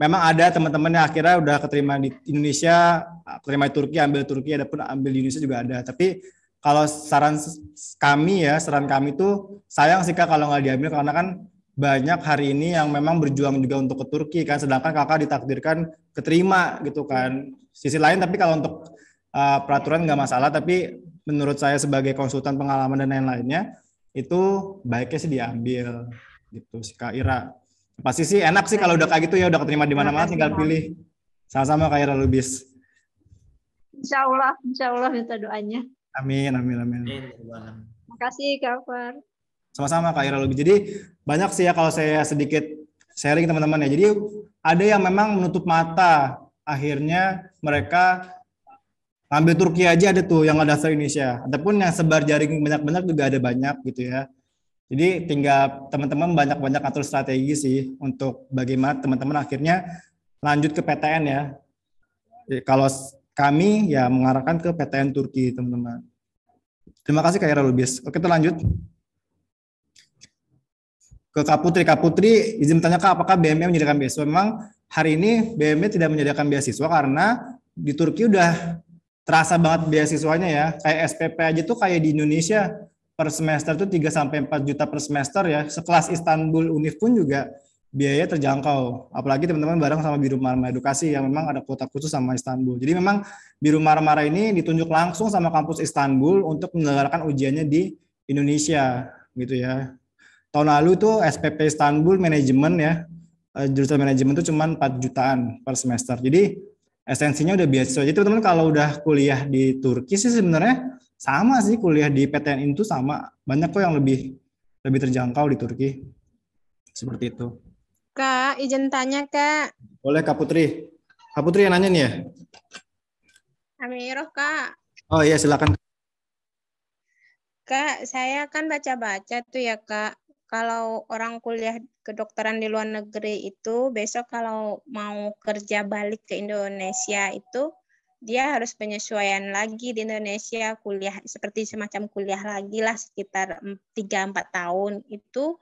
Memang ada teman-teman yang akhirnya udah keterima di Indonesia, keterima di Turki, ambil Turki, ada pun ambil di Indonesia juga ada. Tapi kalau saran kami ya, saran kami itu sayang sih kak kalau nggak diambil karena kan banyak hari ini yang memang berjuang juga untuk ke Turki kan sedangkan kakak ditakdirkan keterima gitu kan sisi lain tapi kalau untuk uh, peraturan nggak masalah tapi menurut saya sebagai konsultan pengalaman dan lain-lainnya itu baiknya sih diambil gitu si Kak Ira pasti sih enak sih kalau udah kayak gitu ya udah keterima di mana-mana tinggal pilih sama-sama Kak Ira Lubis Insya Allah Insya Allah minta doanya Amin amin amin, Terima kasih Kak Far sama-sama Kak Ira Lubis. Jadi banyak sih ya kalau saya sedikit sharing teman-teman ya. Jadi ada yang memang menutup mata akhirnya mereka ambil Turki aja ada tuh yang nggak daftar Indonesia. Ataupun yang sebar jaring banyak-banyak juga ada banyak gitu ya. Jadi tinggal teman-teman banyak-banyak atur strategi sih untuk bagaimana teman-teman akhirnya lanjut ke PTN ya. ya. Kalau kami ya mengarahkan ke PTN Turki teman-teman. Terima kasih Kak Ira Lubis. Oke, kita lanjut ke Kak Putri. Kak Putri, izin tanya Kak, apakah BMI e menyediakan beasiswa? Memang hari ini BMI e tidak menyediakan beasiswa karena di Turki udah terasa banget beasiswanya ya. Kayak SPP aja tuh kayak di Indonesia per semester tuh 3 sampai 4 juta per semester ya. Sekelas Istanbul Unif pun juga biaya terjangkau. Apalagi teman-teman bareng sama Biru Marmara Edukasi yang memang ada kuota khusus sama Istanbul. Jadi memang Biru Marmara ini ditunjuk langsung sama kampus Istanbul untuk menyelenggarakan ujiannya di Indonesia gitu ya tahun lalu tuh SPP Istanbul manajemen ya eh, jurusan manajemen tuh cuma 4 jutaan per semester. Jadi esensinya udah biasa. Jadi teman-teman kalau udah kuliah di Turki sih sebenarnya sama sih kuliah di PTN itu sama. Banyak kok yang lebih lebih terjangkau di Turki. Seperti itu. Kak, izin tanya Kak. Boleh Kak Putri. Kak Putri yang nanya nih ya. Amiroh Kak. Oh iya silakan. Kak, saya kan baca-baca tuh ya Kak kalau orang kuliah kedokteran di luar negeri itu besok kalau mau kerja balik ke Indonesia itu dia harus penyesuaian lagi di Indonesia kuliah seperti semacam kuliah lagi lah sekitar 3-4 tahun itu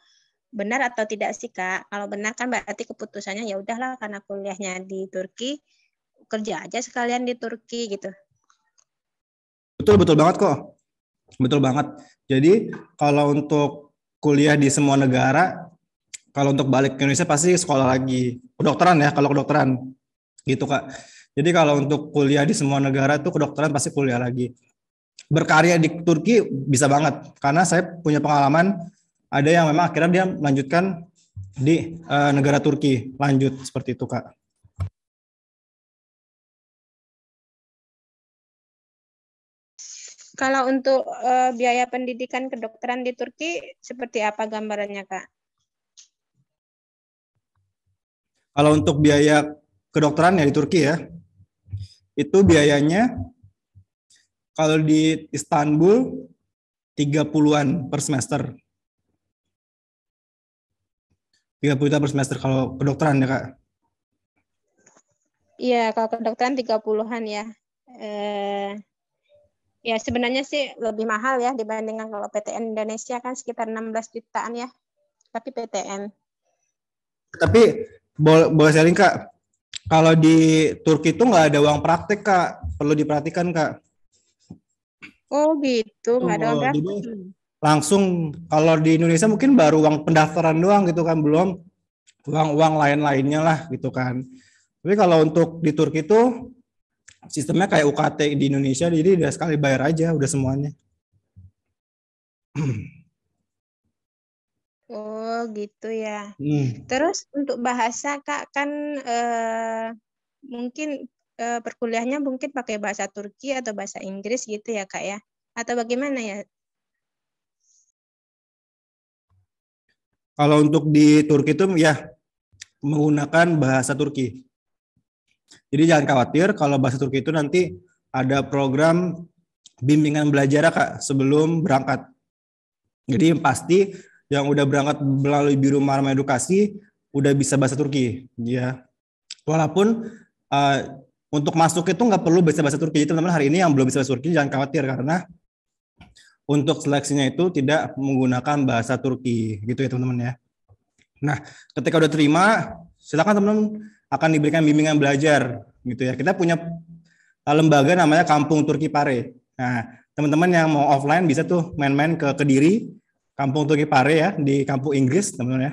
benar atau tidak sih kak kalau benar kan berarti keputusannya ya udahlah karena kuliahnya di Turki kerja aja sekalian di Turki gitu betul betul banget kok betul banget jadi kalau untuk kuliah di semua negara kalau untuk balik ke Indonesia pasti sekolah lagi kedokteran ya kalau kedokteran gitu kak jadi kalau untuk kuliah di semua negara tuh kedokteran pasti kuliah lagi berkarya di Turki bisa banget karena saya punya pengalaman ada yang memang akhirnya dia melanjutkan di uh, negara Turki lanjut seperti itu kak Kalau untuk uh, biaya pendidikan kedokteran di Turki seperti apa gambarannya, Kak? Kalau untuk biaya kedokteran ya di Turki ya, itu biayanya kalau di Istanbul 30-an per semester. 30 juta per semester kalau kedokteran ya, Kak? Iya, kalau kedokteran 30-an ya. Eh, Ya, sebenarnya sih lebih mahal ya dibandingkan kalau PTN Indonesia kan sekitar 16 jutaan ya. Tapi PTN. Tapi boleh, boleh sharing Kak, kalau di Turki itu nggak ada uang praktek Kak, perlu diperhatikan Kak. Oh gitu, nggak ada uang oh, praktek. Langsung kalau di Indonesia mungkin baru uang pendaftaran doang gitu kan, belum uang-uang lain-lainnya lah gitu kan. Tapi kalau untuk di Turki itu sistemnya kayak UKT di Indonesia jadi udah sekali bayar aja udah semuanya [CLEARS THROAT] Oh gitu ya. Hmm. Terus untuk bahasa kak kan eh, mungkin eh, perkuliahnya mungkin pakai bahasa Turki atau bahasa Inggris gitu ya kak ya? Atau bagaimana ya? Kalau untuk di Turki itu ya menggunakan bahasa Turki. Jadi jangan khawatir kalau bahasa Turki itu nanti ada program bimbingan belajar Kak sebelum berangkat. Jadi yang pasti yang udah berangkat melalui Biro Marma Edukasi udah bisa bahasa Turki ya. Walaupun uh, untuk masuk itu nggak perlu bisa bahasa Turki. Jadi teman-teman hari ini yang belum bisa bahasa Turki jangan khawatir karena untuk seleksinya itu tidak menggunakan bahasa Turki gitu ya teman-teman ya. Nah, ketika udah terima, silakan teman-teman akan diberikan bimbingan belajar gitu ya. Kita punya uh, lembaga namanya Kampung Turki Pare. Nah, teman-teman yang mau offline bisa tuh main-main ke Kediri, Kampung Turki Pare ya di Kampung Inggris, teman-teman ya.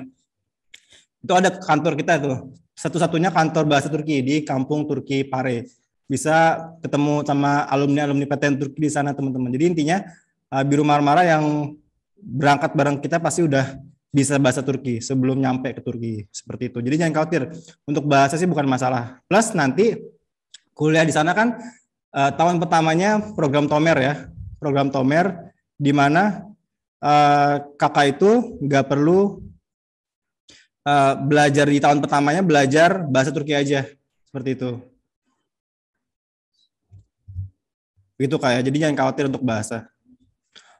Itu ada kantor kita tuh. Satu-satunya kantor bahasa Turki di Kampung Turki Pare. Bisa ketemu sama alumni-alumni PTN Turki di sana, teman-teman. Jadi intinya uh, Biru Marmara yang berangkat bareng kita pasti udah bisa bahasa Turki sebelum nyampe ke Turki seperti itu. Jadi jangan khawatir untuk bahasa sih bukan masalah. Plus nanti kuliah di sana kan uh, tahun pertamanya program Tomer ya, program Tomer di mana uh, kakak itu nggak perlu uh, belajar di tahun pertamanya belajar bahasa Turki aja seperti itu. Begitu kayak ya. jadi jangan khawatir untuk bahasa.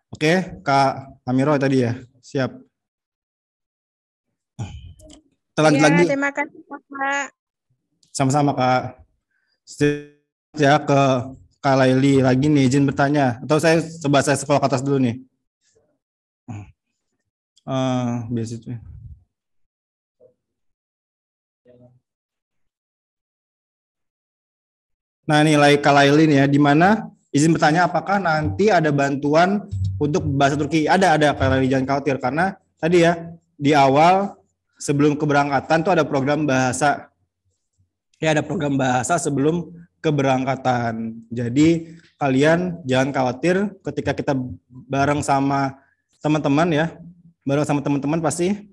Oke, Kak Amiro tadi ya. Siap. Kita ya, lagi. Terima kasih Kak. Sama-sama Kak. Ya ke Kak Laili lagi nih izin bertanya. Atau saya coba saya sekolah ke atas dulu nih. Uh, biasa itu. Nah, nilai Kalailin ya, di mana izin bertanya apakah nanti ada bantuan untuk bahasa Turki? Ada, ada Kalaili jangan khawatir karena tadi ya di awal sebelum keberangkatan tuh ada program bahasa. Ya ada program bahasa sebelum keberangkatan. Jadi kalian jangan khawatir ketika kita bareng sama teman-teman ya, bareng sama teman-teman pasti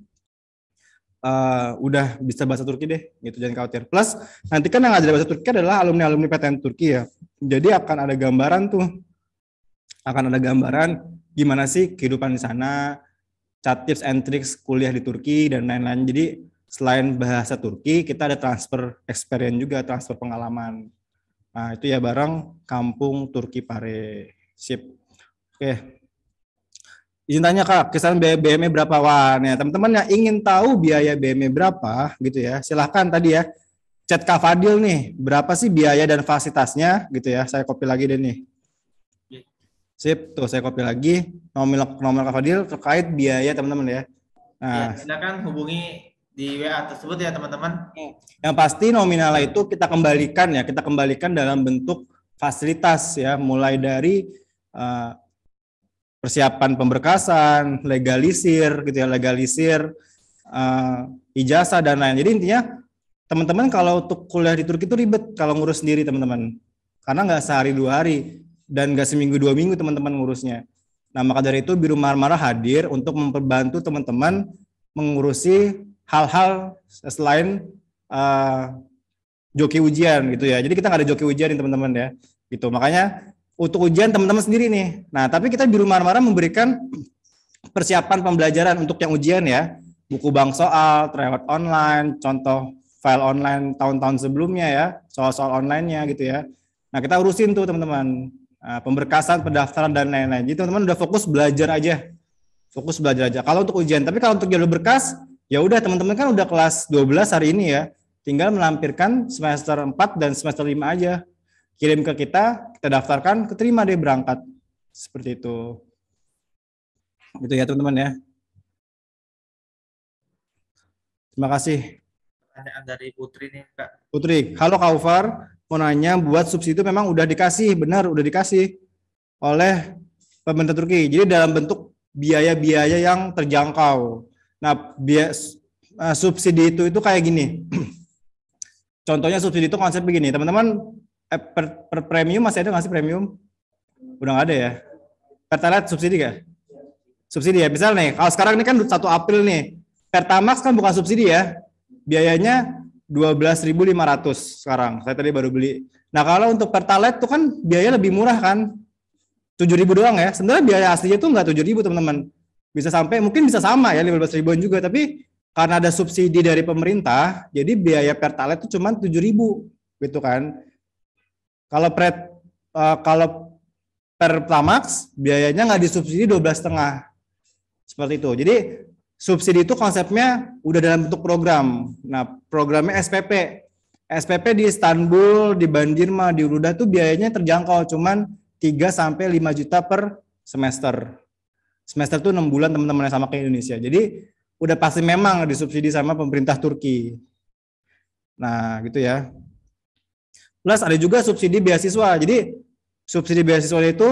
uh, udah bisa bahasa Turki deh, gitu jangan khawatir. Plus nanti kan yang ngajar bahasa Turki adalah alumni-alumni PTN Turki ya. Jadi akan ada gambaran tuh, akan ada gambaran gimana sih kehidupan di sana, chat tips and tricks kuliah di Turki dan lain-lain. Jadi selain bahasa Turki, kita ada transfer experience juga, transfer pengalaman. Nah, itu ya barang Kampung Turki Pare. Sip. Oke. Izin tanya Kak, kisaran biaya BME berapa? Wah, teman-teman yang ingin tahu biaya BME berapa gitu ya, silahkan tadi ya. Chat Kak Fadil nih, berapa sih biaya dan fasilitasnya gitu ya. Saya copy lagi deh nih. Sip, tuh saya copy lagi nomor nomor Kak Fadil terkait biaya teman-teman ya. Nah, ya, silakan hubungi di WA tersebut ya teman-teman. Hmm. Yang pasti nominalnya itu kita kembalikan ya, kita kembalikan dalam bentuk fasilitas ya, mulai dari uh, persiapan pemberkasan, legalisir gitu ya, legalisir uh, ijazah dan lain. Jadi intinya teman-teman kalau untuk kuliah di Turki itu ribet kalau ngurus sendiri teman-teman karena nggak sehari dua hari dan gak seminggu dua minggu teman-teman ngurusnya. Nah maka dari itu Biru Marmara hadir untuk membantu teman-teman mengurusi hal-hal selain uh, joki ujian gitu ya. Jadi kita nggak ada joki ujian teman-teman ya. Gitu. Makanya untuk ujian teman-teman sendiri nih. Nah, tapi kita Biru Marmara memberikan persiapan pembelajaran untuk yang ujian ya. Buku bank soal, tryout online, contoh file online tahun-tahun sebelumnya ya, soal-soal online-nya gitu ya. Nah, kita urusin tuh teman-teman. Ah, pemberkasan, pendaftaran dan lain-lain. Jadi teman-teman udah fokus belajar aja. Fokus belajar aja. Kalau untuk ujian, tapi kalau untuk jalur berkas, ya udah teman-teman kan udah kelas 12 hari ini ya. Tinggal melampirkan semester 4 dan semester 5 aja. Kirim ke kita, kita daftarkan, keterima deh berangkat. Seperti itu. Gitu ya teman-teman ya. Terima kasih. Pertanyaan dari Putri nih Kak. Putri, halo Kak Ufar mau nanya buat subsidi itu memang udah dikasih, benar udah dikasih oleh pemerintah Turki. Jadi dalam bentuk biaya-biaya yang terjangkau. Nah, biaya, uh, eh, subsidi itu itu kayak gini. [CLEARS THROAT] Contohnya subsidi itu konsep begini, teman-teman eh, per, per premium masih ada nggak sih premium? Udah nggak ada ya? Pertalite subsidi gak? Subsidi ya, misalnya nih, kalau sekarang ini kan satu April nih, Pertamax kan bukan subsidi ya, biayanya 12.500 sekarang. Saya tadi baru beli. Nah, kalau untuk Pertalite tuh kan biaya lebih murah kan? 7.000 doang ya. Sebenarnya biaya aslinya itu enggak 7.000, teman-teman. Bisa sampai mungkin bisa sama ya 15.000-an juga, tapi karena ada subsidi dari pemerintah, jadi biaya Pertalite itu cuma 7.000 gitu kan. Kalau pret uh, eh, kalau Pertamax biayanya nggak disubsidi belas setengah seperti itu. Jadi Subsidi itu konsepnya udah dalam bentuk program. Nah, programnya SPP. SPP di Istanbul, di Banjirma, di Uruda tuh biayanya terjangkau, cuman 3 sampai 5 juta per semester. Semester tuh 6 bulan teman-teman yang sama ke Indonesia. Jadi udah pasti memang disubsidi sama pemerintah Turki. Nah, gitu ya. Plus ada juga subsidi beasiswa. Jadi subsidi beasiswa itu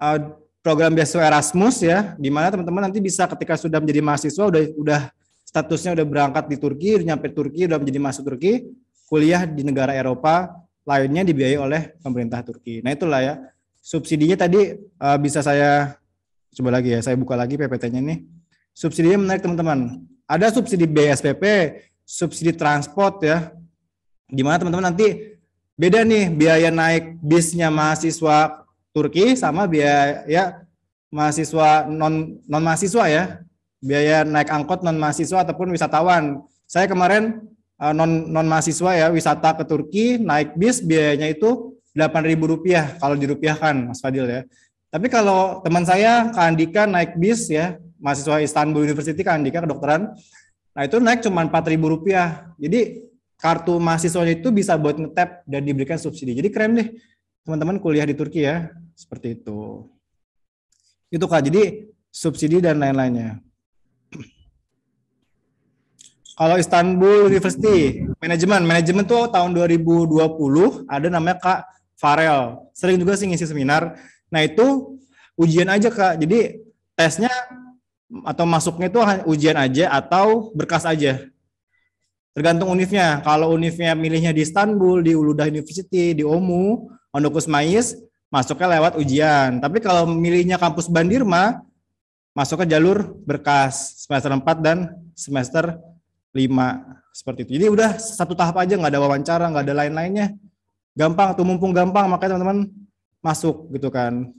eh, program beasiswa Erasmus ya, di mana teman-teman nanti bisa ketika sudah menjadi mahasiswa udah udah statusnya udah berangkat di Turki, udah nyampe Turki, udah menjadi mahasiswa Turki, kuliah di negara Eropa lainnya dibiayai oleh pemerintah Turki. Nah, itulah ya. Subsidinya tadi uh, bisa saya coba lagi ya, saya buka lagi PPT-nya nih. Subsidinya menarik teman-teman. Ada subsidi BSPP, subsidi transport ya. Di mana teman-teman nanti beda nih biaya naik bisnya mahasiswa Turki sama biaya ya, mahasiswa non non mahasiswa ya biaya naik angkot non mahasiswa ataupun wisatawan. Saya kemarin eh, non non mahasiswa ya wisata ke Turki naik bis biayanya itu delapan ribu rupiah kalau dirupiahkan Mas Fadil ya. Tapi kalau teman saya Kak Andika naik bis ya mahasiswa Istanbul University Kak Andika kedokteran, nah itu naik cuma empat ribu rupiah. Jadi kartu mahasiswanya itu bisa buat ngetap dan diberikan subsidi. Jadi keren deh teman-teman kuliah di Turki ya. Seperti itu. Itu Kak, jadi subsidi dan lain-lainnya. Kalau Istanbul University Management manajemen tuh tahun 2020 ada namanya Kak Farel. Sering juga sih ngisi seminar. Nah, itu ujian aja Kak. Jadi tesnya atau masuknya itu ujian aja atau berkas aja. Tergantung univnya. Kalau univnya milihnya di Istanbul, di Uludah University, di OMU, Ondokus Mais, masuknya lewat ujian. Tapi kalau milihnya kampus Bandirma, masuk ke jalur berkas semester 4 dan semester 5 seperti itu. Jadi udah satu tahap aja nggak ada wawancara, nggak ada lain-lainnya. Gampang tuh mumpung gampang makanya teman-teman masuk gitu kan.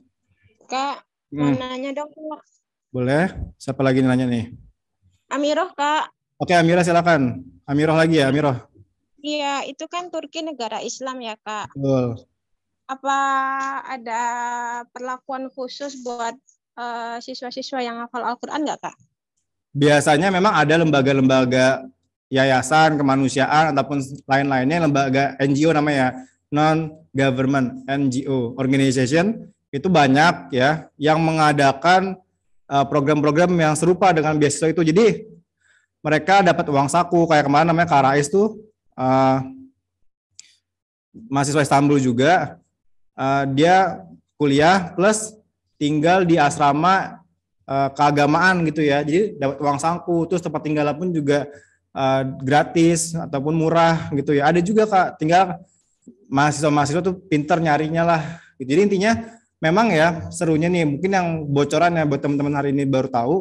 Kak, hmm. mau hmm. nanya dong, Boleh. Siapa lagi nanya nih? Amiroh, Kak. Oke, Amira silakan. Amiroh lagi ya, Amiroh. Iya, itu kan Turki negara Islam ya, Kak. Betul apa ada perlakuan khusus buat eh, siswa-siswa uh, yang hafal Al-Quran nggak kak? Biasanya memang ada lembaga-lembaga yayasan kemanusiaan ataupun lain-lainnya lembaga NGO namanya non government NGO organization itu banyak ya yang mengadakan program eh, program-program yang serupa dengan beasiswa itu. Jadi mereka dapat uang saku kayak kemarin namanya Karais tuh uh, mahasiswa Istanbul juga uh, dia kuliah plus tinggal di asrama uh, keagamaan gitu ya. Jadi dapat uang saku, terus tempat tinggal pun juga uh, gratis ataupun murah gitu ya. Ada juga Kak, tinggal mahasiswa-mahasiswa tuh pinter nyarinya lah. Jadi intinya memang ya serunya nih mungkin yang bocoran ya buat teman-teman hari ini baru tahu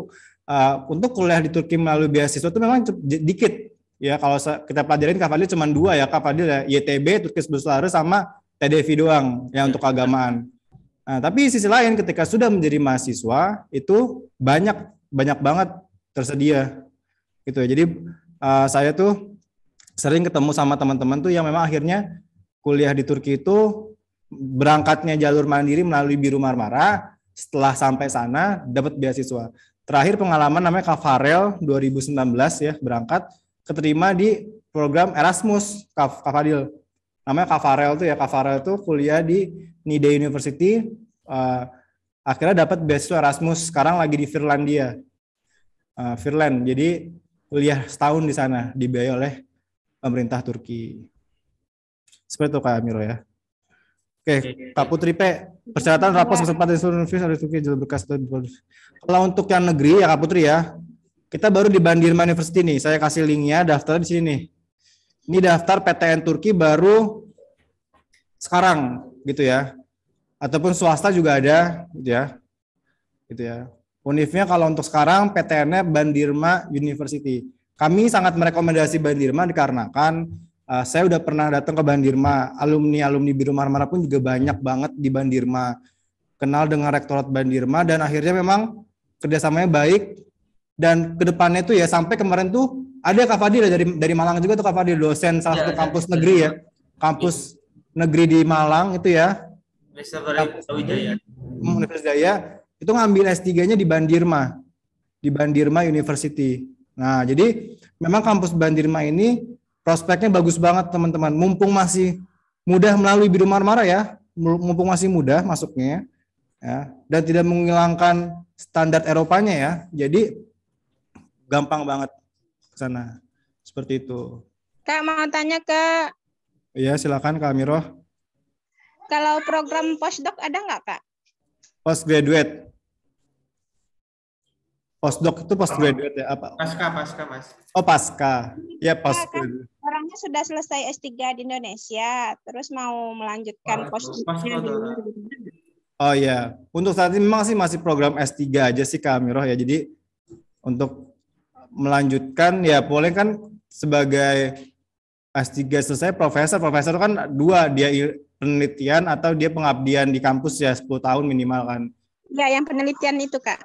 uh, untuk kuliah di Turki melalui beasiswa itu memang dikit ya kalau kita pelajarin Kak Fadil cuma dua ya Kak Fadil ya YTB Turki Bursları sama TDV doang ya iya. untuk keagamaan. Nah, tapi sisi lain ketika sudah menjadi mahasiswa itu banyak banyak banget tersedia gitu ya. Jadi uh, saya tuh sering ketemu sama teman-teman tuh yang memang akhirnya kuliah di Turki itu berangkatnya jalur mandiri melalui Biru Marmara, setelah sampai sana dapat beasiswa. Terakhir pengalaman namanya Kavarel 2019 ya berangkat keterima di program Erasmus Kaf namanya Kavarel tuh ya Kavarel tuh kuliah di Nide University uh, akhirnya dapat beasiswa Erasmus sekarang lagi di Finlandia uh, Finland jadi kuliah setahun di sana dibiayai oleh pemerintah Turki seperti itu Kak Miro ya Oke, Kak Putri P, persyaratan iya. rapor sempat di seluruh Turki jual berkas Kalau untuk yang negeri ya Kak Putri ya, kita baru di Bandirman University nih. Saya kasih linknya, daftar di sini nih. Ini daftar PTN Turki baru sekarang gitu ya. Ataupun swasta juga ada gitu ya. Gitu ya. Unifnya kalau untuk sekarang PTN-nya Bandirma University. Kami sangat merekomendasi Bandirma dikarenakan uh, saya udah pernah datang ke Bandirma. Alumni-alumni biru Marmara pun juga banyak banget di Bandirma. Kenal dengan Rektorat Bandirma dan akhirnya memang kerjasamanya baik dan kedepannya tuh ya sampai kemarin tuh ada Kak Fadil ya, dari dari Malang juga tuh Kak Fadil dosen salah ya, satu ya. kampus ya, negeri ya kampus ya. negeri di Malang itu ya Universitas hmm, Universitas Jaya itu ngambil S3-nya di Bandirma di Bandirma University nah jadi memang kampus Bandirma ini prospeknya bagus banget teman-teman mumpung masih mudah melalui biru marmara ya mumpung masih mudah masuknya ya dan tidak menghilangkan standar Eropanya ya jadi gampang banget ke sana. Seperti itu. Kak mau tanya ke. Iya, silakan Kak Miroh. Kalau program postdoc ada nggak Kak? Postgraduate. Postdoc itu postgraduate ya apa? Pasca, pasca mas. Oh pasca, ya postgraduate. Kan orangnya sudah selesai S3 di Indonesia, terus mau melanjutkan oh, di Oh iya, untuk saat ini memang sih masih program S3 aja sih Kak Miroh ya. Jadi untuk melanjutkan ya boleh kan sebagai S3 selesai profesor, profesor kan dua dia penelitian atau dia pengabdian di kampus ya 10 tahun minimal kan. Ya, yang penelitian itu, Kak.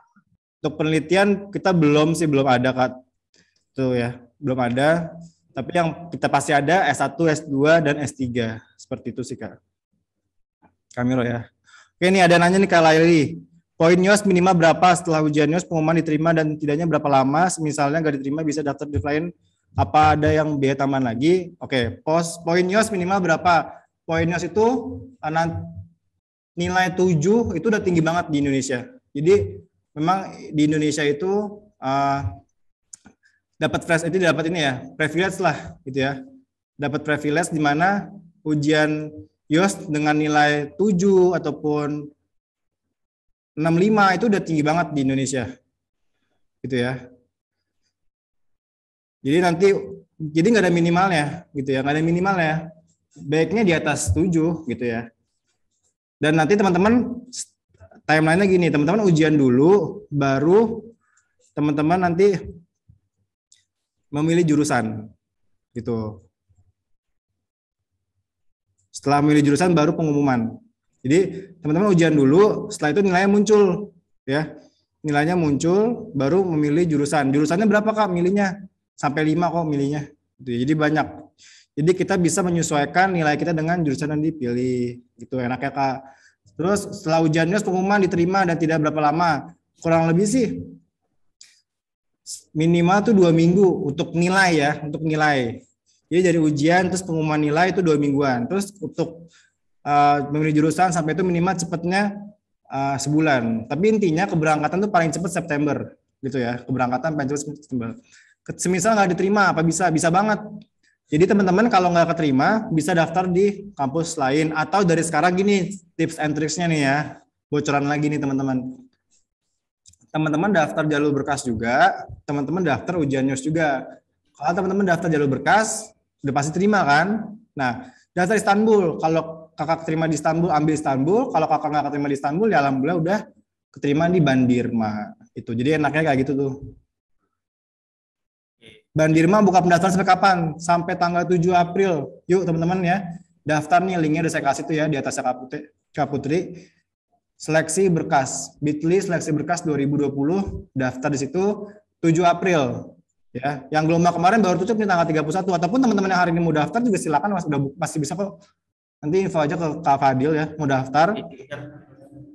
Untuk penelitian kita belum sih belum ada, Kak. Tuh ya, belum ada. Tapi yang kita pasti ada S1, S2 dan S3. Seperti itu sih, Kak. Kamiro ya. Oke, ini ada nanya nih Kak Laili. Poin news minimal berapa setelah ujian news pengumuman diterima dan tidaknya berapa lama? Misalnya nggak diterima bisa daftar di lain. Apa ada yang biaya tambahan lagi? Oke, okay. pos poin news minimal berapa? Poin news itu eh, anak nilai 7 itu udah tinggi banget di Indonesia. Jadi memang di Indonesia itu uh, dapat fresh itu dapat ini ya, privilege lah gitu ya. Dapat privilege di mana ujian YOS dengan nilai 7 ataupun 65 itu udah tinggi banget di Indonesia. Gitu ya. Jadi nanti jadi nggak ada minimalnya gitu ya, nggak ada minimalnya. Baiknya di atas 7 gitu ya. Dan nanti teman-teman timeline-nya gini, teman-teman ujian dulu baru teman-teman nanti memilih jurusan gitu. Setelah memilih jurusan baru pengumuman jadi teman-teman ujian dulu, setelah itu nilainya muncul, ya nilainya muncul, baru memilih jurusan. Jurusannya berapa kak milihnya? Sampai lima kok milihnya. Gitu, jadi banyak. Jadi kita bisa menyesuaikan nilai kita dengan jurusan yang dipilih. Gitu enaknya kak. Terus setelah ujiannya pengumuman diterima dan tidak berapa lama. Kurang lebih sih minimal tuh dua minggu untuk nilai ya, untuk nilai. Jadi dari ujian terus pengumuman nilai itu dua mingguan. Terus untuk Eh, memilih jurusan sampai itu minimal cepatnya uh, sebulan. Tapi intinya keberangkatan tuh paling cepat September gitu ya. Keberangkatan paling cepat September. Semisal nggak diterima apa bisa? Bisa banget. Jadi teman-teman kalau nggak keterima bisa daftar di kampus lain atau dari sekarang gini tips and tricksnya nih ya bocoran lagi nih teman-teman. Teman-teman daftar jalur berkas juga, teman-teman daftar ujian news juga. Kalau teman-teman daftar jalur berkas, udah pasti terima kan? Nah, daftar Istanbul. Kalau kakak terima di Istanbul ambil Istanbul kalau kakak nggak keterima di Istanbul ya alhamdulillah udah keterima di Bandirma itu jadi enaknya kayak gitu tuh Bandirma buka pendaftaran sampai kapan sampai tanggal 7 April yuk teman-teman ya daftar nih linknya udah saya kasih tuh ya di atas Kak Putri, Kak Putri. seleksi berkas Bitly seleksi berkas 2020 daftar di situ 7 April ya yang gelombang kemarin baru tutup nih tanggal 31 ataupun teman-teman yang hari ini mau daftar juga silakan masih udah masih bisa kok nanti info aja ke Kak Fadil ya mau daftar iya, iya.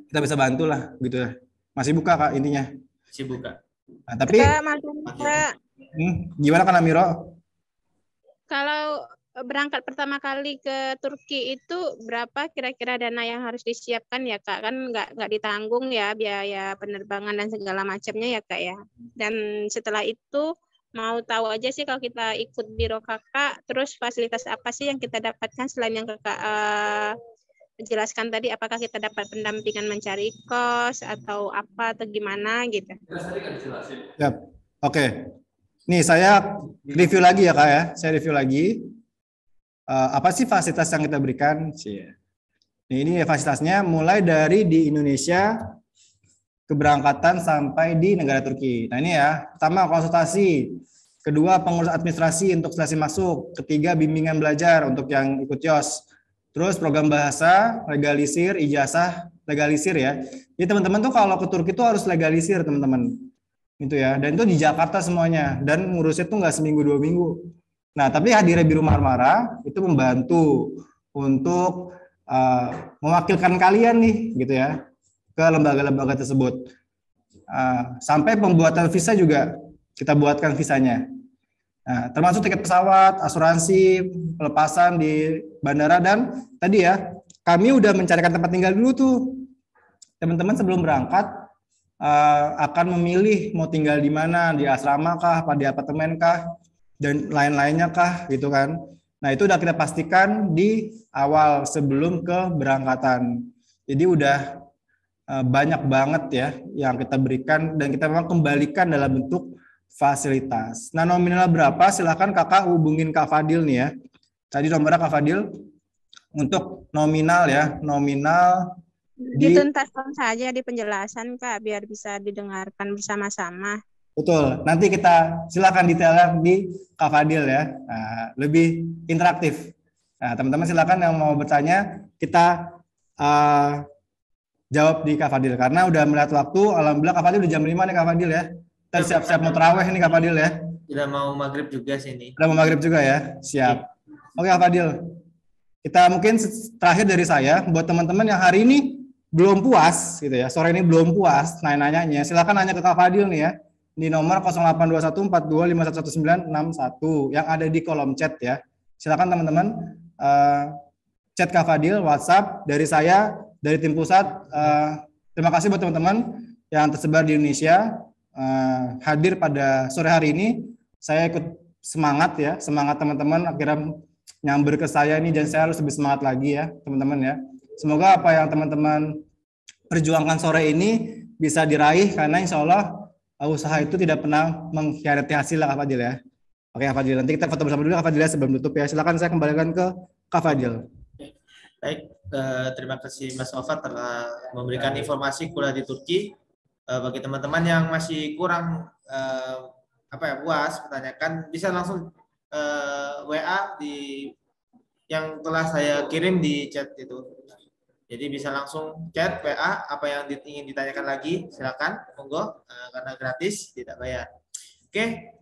kita bisa bantu lah gitu ya masih buka Kak intinya masih buka nah, tapi kita masih buka. Hmm, gimana kak Amiro kalau berangkat pertama kali ke Turki itu berapa kira-kira dana yang harus disiapkan ya kak kan nggak nggak ditanggung ya biaya penerbangan dan segala macamnya ya kak ya dan setelah itu mau tahu aja sih kalau kita ikut biro kakak, terus fasilitas apa sih yang kita dapatkan selain yang kakak uh, jelaskan tadi, apakah kita dapat pendampingan mencari kos atau apa atau gimana gitu? Kan ya, yep. oke. Okay. Nih saya review lagi ya kak ya, saya review lagi. Uh, apa sih fasilitas yang kita berikan? Sih. ini fasilitasnya mulai dari di Indonesia keberangkatan sampai di negara Turki. Nah ini ya, pertama konsultasi, kedua pengurus administrasi untuk seleksi masuk, ketiga bimbingan belajar untuk yang ikut yos, terus program bahasa, legalisir, ijazah, legalisir ya. Jadi teman-teman tuh kalau ke Turki itu harus legalisir teman-teman, gitu ya. Dan itu di Jakarta semuanya dan ngurusnya itu nggak seminggu dua minggu. Nah tapi hadirnya Biru Marmara itu membantu untuk uh, mewakilkan kalian nih gitu ya ke lembaga-lembaga tersebut. Uh, sampai pembuatan visa juga kita buatkan visanya. Nah, termasuk tiket pesawat, asuransi, pelepasan di bandara dan tadi ya kami udah mencarikan tempat tinggal dulu tuh teman-teman sebelum berangkat uh, akan memilih mau tinggal di mana di asrama kah, apa di apartemen kah dan lain-lainnya kah gitu kan. Nah itu udah kita pastikan di awal sebelum keberangkatan. Jadi udah Eh, banyak banget ya yang kita berikan dan kita memang kembalikan dalam bentuk fasilitas. Nah nominal berapa? Silahkan kakak hubungin Kak Fadil nih ya. Tadi nomornya Kak Fadil untuk nominal ya, nominal di... dituntaskan saja di penjelasan Kak biar bisa didengarkan bersama-sama. Betul. Nanti kita silahkan detailnya di Kak Fadil ya. Nah, lebih interaktif. Nah, teman-teman silahkan yang mau bertanya kita uh, jawab di Kak Fadil karena udah melihat waktu alhamdulillah Kak Fadil udah jam 5 nih Kak Fadil ya kita iya, siap-siap mau terawih nih Kak Fadil ya udah mau maghrib juga sih nih udah mau maghrib juga ya siap iya. oke Kak Fadil kita mungkin terakhir dari saya buat teman-teman yang hari ini belum puas gitu ya sore ini belum puas nanya nanya silahkan nanya ke Kak Fadil nih ya di nomor 082142511961 yang ada di kolom chat ya silakan teman-teman uh, chat Kak Fadil WhatsApp dari saya dari tim pusat uh, terima kasih buat teman-teman yang tersebar di Indonesia uh, hadir pada sore hari ini. Saya ikut semangat ya, semangat teman-teman akhirnya nyamber ke saya ini dan saya harus lebih semangat lagi ya, teman-teman ya. Semoga apa yang teman-teman perjuangkan sore ini bisa diraih karena insya Allah eh, usaha itu tidak pernah mengkhianati hasil lah Kak Fadil ya. Oke Kak Fadil, nanti kita foto bersama dulu Kak Fadil ya sebelum tutup ya. Silakan saya kembalikan ke Kak Fadil. Baik, eh, terima kasih Mas Ova telah memberikan informasi kuliah di Turki. Eh, bagi teman-teman yang masih kurang eh, apa ya puas, pertanyakan bisa langsung eh, WA di yang telah saya kirim di chat itu. Jadi bisa langsung chat WA apa yang ingin ditanyakan lagi silakan monggo eh, karena gratis tidak bayar. Oke,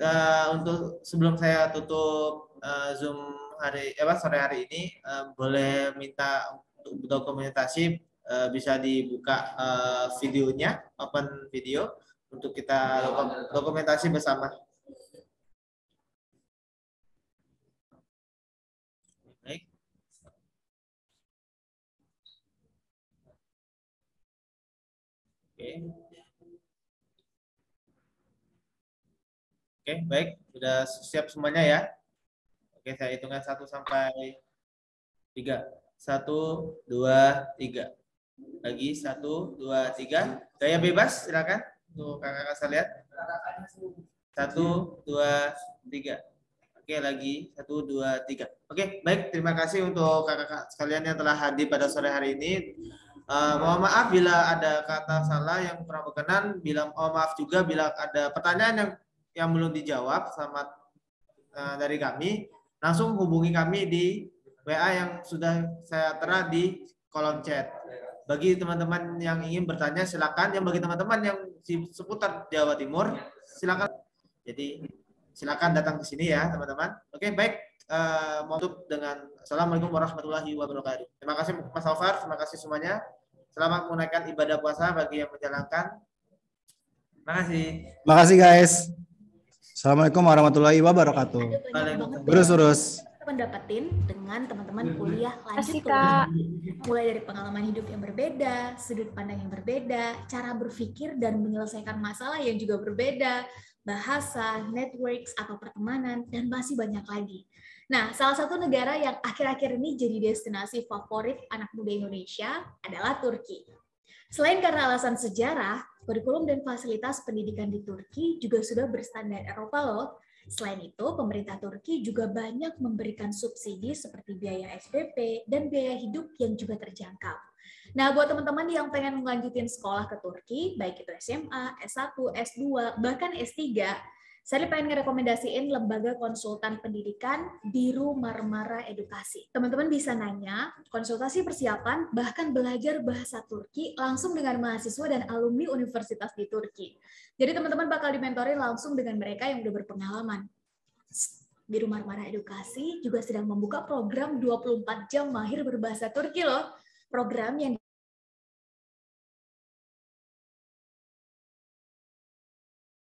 eh, untuk sebelum saya tutup eh, Zoom hari apa sore hari ini eh, boleh minta untuk dokumentasi eh, bisa dibuka eh, videonya open video untuk kita dokumentasi bersama. Oke, okay. Oke, baik. Sudah siap semuanya ya. Oke, saya hitungkan 1 sampai 3. 1, 2, 3. Lagi 1, 2, 3. Gaya bebas, silakan. Tuh, kakak-kakak saya lihat. 1, 2, 3. Oke, lagi. 1, 2, 3. Oke, baik. Terima kasih untuk kakak-kakak sekalian yang telah hadir pada sore hari ini. Uh, mohon maaf bila ada kata salah yang kurang berkenan. Bila oh, maaf juga bila ada pertanyaan yang yang belum dijawab sama uh, eh, dari kami langsung hubungi kami di WA yang sudah saya tera di kolom chat. Bagi teman-teman yang ingin bertanya silakan, yang bagi teman-teman yang seputar Jawa Timur silakan. Jadi silakan datang ke sini ya teman-teman. Oke baik, uh, eh, mau dengan Assalamualaikum warahmatullahi wabarakatuh. Terima kasih Mas Alvar, terima kasih semuanya. Selamat menunaikan ibadah puasa bagi yang menjalankan. Terima kasih. Terima kasih guys. Assalamualaikum warahmatullahi wabarakatuh. Terus terus. Teman dengan teman-teman kuliah lanjut Mulai dari pengalaman hidup yang berbeda, sudut pandang yang berbeda, cara berpikir dan menyelesaikan masalah yang juga berbeda, bahasa, networks atau pertemanan dan masih banyak lagi. Nah, salah satu negara yang akhir-akhir ini jadi destinasi favorit anak muda Indonesia adalah Turki. Selain karena alasan sejarah, kurikulum dan fasilitas pendidikan di Turki juga sudah berstandar Eropa loh. Selain itu, pemerintah Turki juga banyak memberikan subsidi seperti biaya SPP dan biaya hidup yang juga terjangkau. Nah, buat teman-teman yang pengen melanjutin sekolah ke Turki, baik itu SMA, S1, S2, bahkan S3, saya pengen ngerekomendasiin lembaga konsultan pendidikan Biru Marmara Edukasi. Teman-teman bisa nanya, konsultasi persiapan, bahkan belajar bahasa Turki langsung dengan mahasiswa dan alumni universitas di Turki. Jadi teman-teman bakal dimentori langsung dengan mereka yang udah berpengalaman. Biru Marmara Edukasi juga sedang membuka program 24 jam mahir berbahasa Turki loh. Program yang